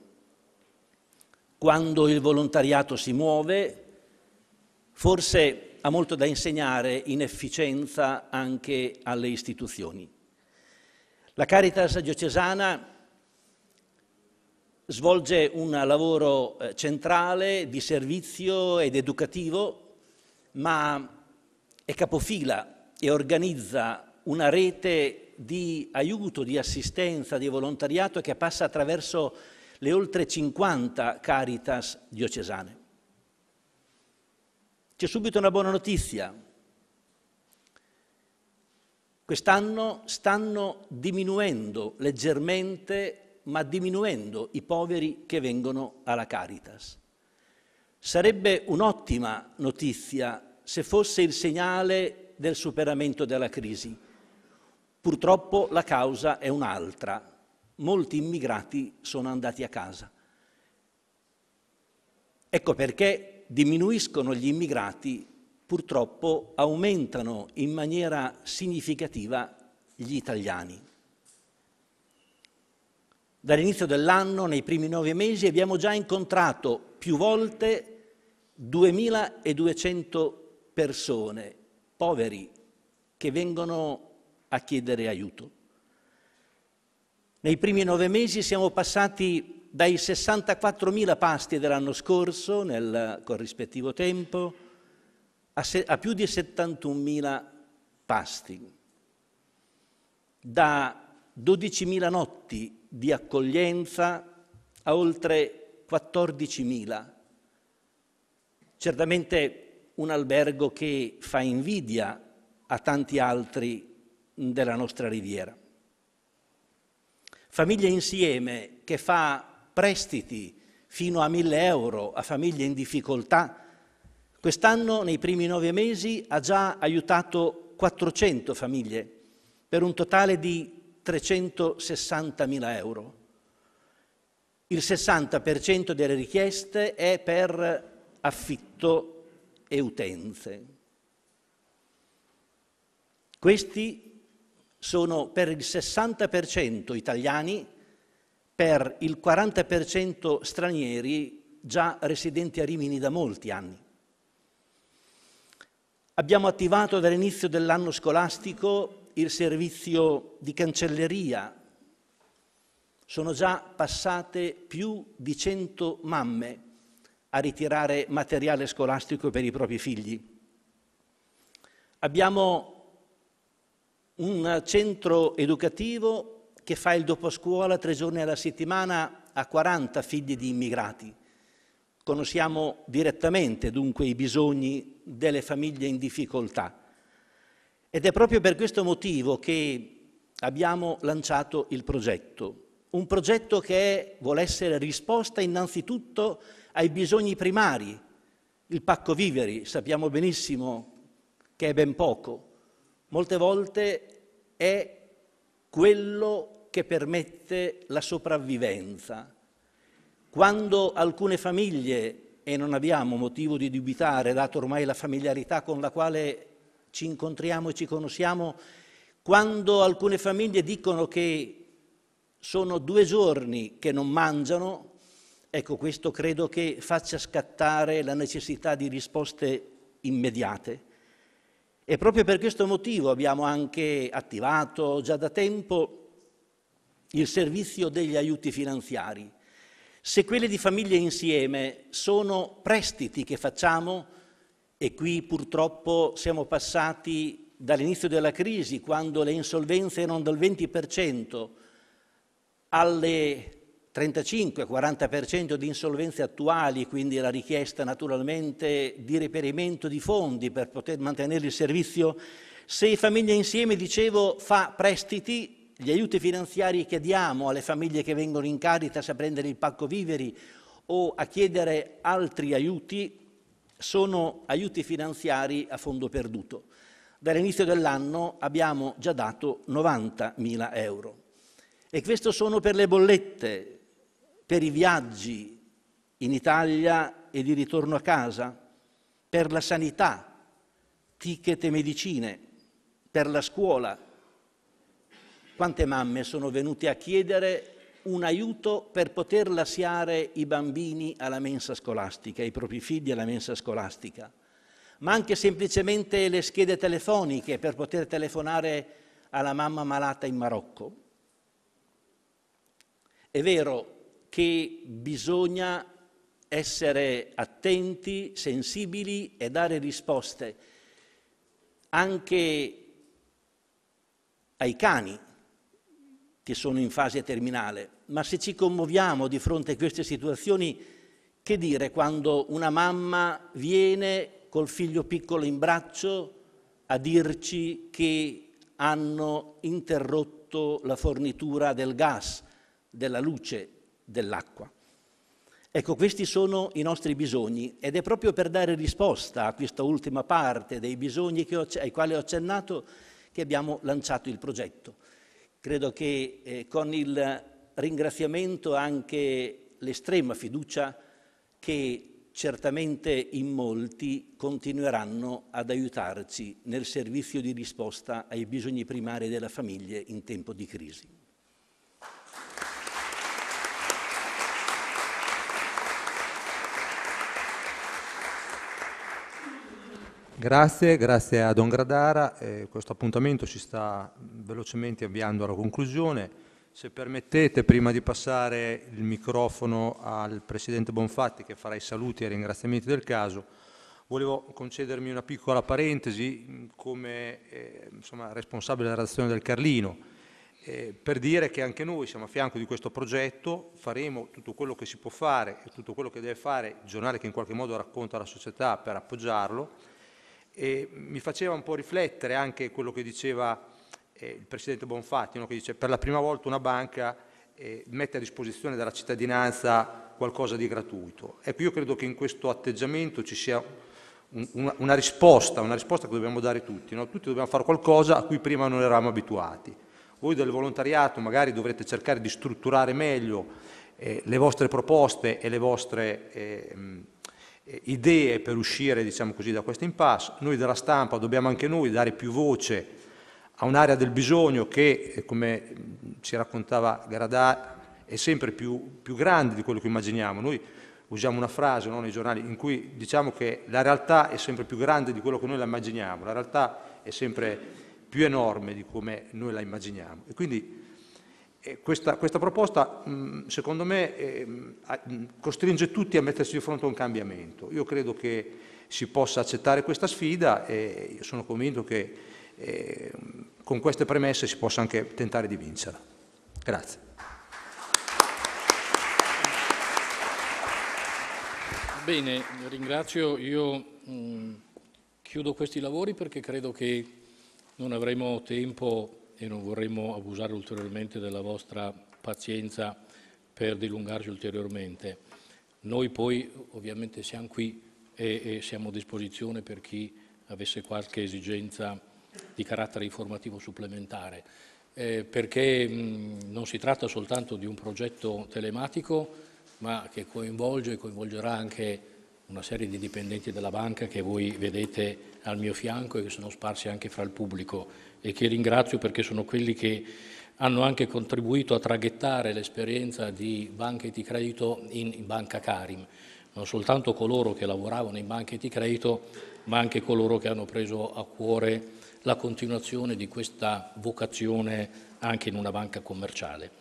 quando il volontariato si muove, forse ha molto da insegnare in efficienza anche alle istituzioni. La Caritas diocesana svolge un lavoro eh, centrale di servizio ed educativo, ma è capofila e organizza una rete di aiuto, di assistenza, di volontariato che passa attraverso le oltre 50 caritas diocesane. C'è subito una buona notizia. Quest'anno stanno diminuendo leggermente, ma diminuendo i poveri che vengono alla Caritas. Sarebbe un'ottima notizia se fosse il segnale del superamento della crisi. Purtroppo la causa è un'altra, molti immigrati sono andati a casa. Ecco perché diminuiscono gli immigrati, purtroppo aumentano in maniera significativa gli italiani. Dall'inizio dell'anno, nei primi nove mesi, abbiamo già incontrato più volte 2.200 persone, poveri, che vengono a chiedere aiuto. Nei primi nove mesi siamo passati dai 64.000 pasti dell'anno scorso, nel corrispettivo tempo, a, se, a più di 71.000 pasti. Da 12.000 notti di accoglienza a oltre 14.000. Certamente un albergo che fa invidia a tanti altri della nostra riviera. Famiglie Insieme che fa prestiti fino a 1000 euro a famiglie in difficoltà, quest'anno nei primi nove mesi ha già aiutato 400 famiglie per un totale di 360.000 euro. Il 60% delle richieste è per affitto e utenze. Questi sono per il 60% italiani, per il 40% stranieri già residenti a Rimini da molti anni. Abbiamo attivato dall'inizio dell'anno scolastico il servizio di cancelleria. Sono già passate più di 100 mamme a ritirare materiale scolastico per i propri figli. Abbiamo un centro educativo che fa il doposcuola tre giorni alla settimana a 40 figli di immigrati. Conosciamo direttamente dunque i bisogni delle famiglie in difficoltà ed è proprio per questo motivo che abbiamo lanciato il progetto. Un progetto che vuole essere risposta innanzitutto ai bisogni primari. Il pacco viveri sappiamo benissimo che è ben poco, molte volte è quello che permette la sopravvivenza. Quando alcune famiglie, e non abbiamo motivo di dubitare, dato ormai la familiarità con la quale ci incontriamo e ci conosciamo, quando alcune famiglie dicono che sono due giorni che non mangiano, ecco questo credo che faccia scattare la necessità di risposte immediate. E proprio per questo motivo abbiamo anche attivato già da tempo il servizio degli aiuti finanziari. Se quelle di famiglie insieme sono prestiti che facciamo, e qui purtroppo siamo passati dall'inizio della crisi, quando le insolvenze erano dal 20%, alle 35-40% di insolvenze attuali, quindi la richiesta naturalmente di reperimento di fondi per poter mantenere il servizio. Se Famiglia Insieme, dicevo, fa prestiti, gli aiuti finanziari che diamo alle famiglie che vengono in Caritas a prendere il pacco viveri o a chiedere altri aiuti sono aiuti finanziari a fondo perduto. Dall'inizio dell'anno abbiamo già dato 90.000 euro. E questo sono per le bollette, per i viaggi in Italia e di ritorno a casa, per la sanità, ticket e medicine, per la scuola. Quante mamme sono venute a chiedere un aiuto per poter lasciare i bambini alla mensa scolastica, i propri figli alla mensa scolastica, ma anche semplicemente le schede telefoniche per poter telefonare alla mamma malata in Marocco. È vero, che bisogna essere attenti, sensibili e dare risposte anche ai cani che sono in fase terminale. Ma se ci commuoviamo di fronte a queste situazioni, che dire quando una mamma viene col figlio piccolo in braccio a dirci che hanno interrotto la fornitura del gas, della luce, dell'acqua. Ecco, questi sono i nostri bisogni ed è proprio per dare risposta a questa ultima parte dei bisogni ho, ai quali ho accennato che abbiamo lanciato il progetto. Credo che eh, con il ringraziamento anche l'estrema fiducia che certamente in molti continueranno ad aiutarci nel servizio di risposta ai bisogni primari della famiglia in tempo di crisi. Grazie, grazie a Don Gradara. Eh, questo appuntamento si sta velocemente avviando alla conclusione. Se permettete, prima di passare il microfono al Presidente Bonfatti, che farà i saluti e i ringraziamenti del caso, volevo concedermi una piccola parentesi mm, come eh, insomma, responsabile della redazione del Carlino, eh, per dire che anche noi siamo a fianco di questo progetto, faremo tutto quello che si può fare e tutto quello che deve fare il giornale che in qualche modo racconta la società per appoggiarlo e mi faceva un po' riflettere anche quello che diceva eh, il Presidente Bonfatti, no? che dice per la prima volta una banca eh, mette a disposizione della cittadinanza qualcosa di gratuito. Ecco, io credo che in questo atteggiamento ci sia un, una, una, risposta, una risposta che dobbiamo dare tutti. No? Tutti dobbiamo fare qualcosa a cui prima non eravamo abituati. Voi del volontariato magari dovrete cercare di strutturare meglio eh, le vostre proposte e le vostre... Mh, eh, eh, idee per uscire diciamo così, da questo impasse. Noi della stampa dobbiamo anche noi dare più voce a un'area del bisogno che, eh, come ci raccontava Gradà, è sempre più, più, grande di quello che immaginiamo. Noi usiamo una frase no, nei giornali in cui diciamo che la realtà è sempre più grande di quello che noi la immaginiamo, la realtà è sempre più enorme di come noi la immaginiamo. E quindi questa, questa, proposta, mm, secondo me, eh, mm, costringe tutti a mettersi di fronte a un cambiamento. Io credo che si possa accettare questa sfida e sono convinto che eh, con queste premesse si possa anche tentare di vincerla. Grazie. Bene, ringrazio. Io mh, mm, chiudo questi lavori perché credo che non avremo tempo e non vorremmo abusare ulteriormente della vostra pazienza per dilungarci ulteriormente. Noi poi ovviamente siamo qui e, e siamo a disposizione per chi avesse qualche esigenza di carattere informativo supplementare, eh, perché mh, non si tratta soltanto di un progetto telematico, ma che coinvolge e coinvolgerà anche una serie di dipendenti della banca che voi vedete al mio fianco e che sono sparsi anche fra il pubblico e che ringrazio perché sono quelli che hanno anche contribuito a traghettare l'esperienza di banche di credito in banca Karim. non soltanto coloro che lavoravano in banche di credito, ma anche coloro che hanno preso a cuore la continuazione di questa vocazione anche in una banca commerciale.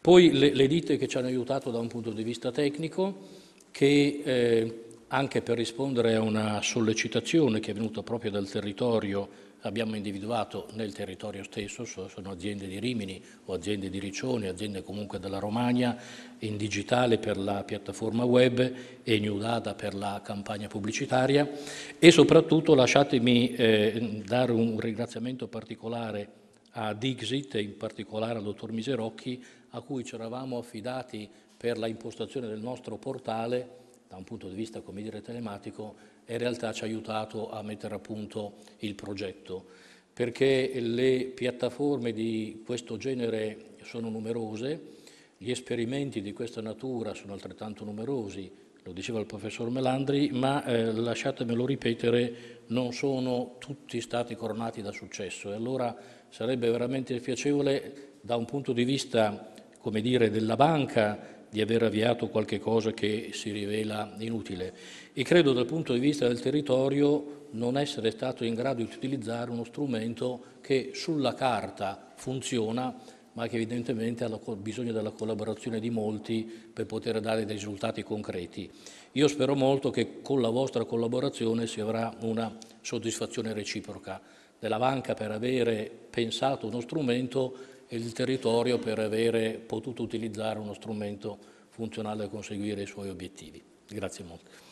Poi le, le ditte che ci hanno aiutato da un punto di vista tecnico, che eh, anche per rispondere a una sollecitazione che è venuta proprio dal territorio abbiamo individuato nel territorio stesso, sono aziende di Rimini o aziende di Riccione, aziende comunque della Romagna, in digitale per la piattaforma web e New Data per la campagna pubblicitaria e soprattutto lasciatemi eh, dare un ringraziamento particolare a Dixit e in particolare al dottor Miserocchi a cui ci eravamo affidati per la impostazione del nostro portale da un punto di vista come dire, telematico, in realtà ci ha aiutato a mettere a punto il progetto, perché le piattaforme di questo genere sono numerose, gli esperimenti di questa natura sono altrettanto numerosi, lo diceva il professor Melandri, ma eh, lasciatemelo ripetere, non sono tutti stati coronati da successo e allora sarebbe veramente piacevole da un punto di vista come dire, della banca di aver avviato qualche cosa che si rivela inutile e credo dal punto di vista del territorio non essere stato in grado di utilizzare uno strumento che sulla carta funziona ma che evidentemente ha bisogno della collaborazione di molti per poter dare dei risultati concreti. Io spero molto che con la vostra collaborazione si avrà una soddisfazione reciproca della banca per avere pensato uno strumento e il territorio per avere potuto utilizzare uno strumento funzionale a conseguire i suoi obiettivi. Grazie molto.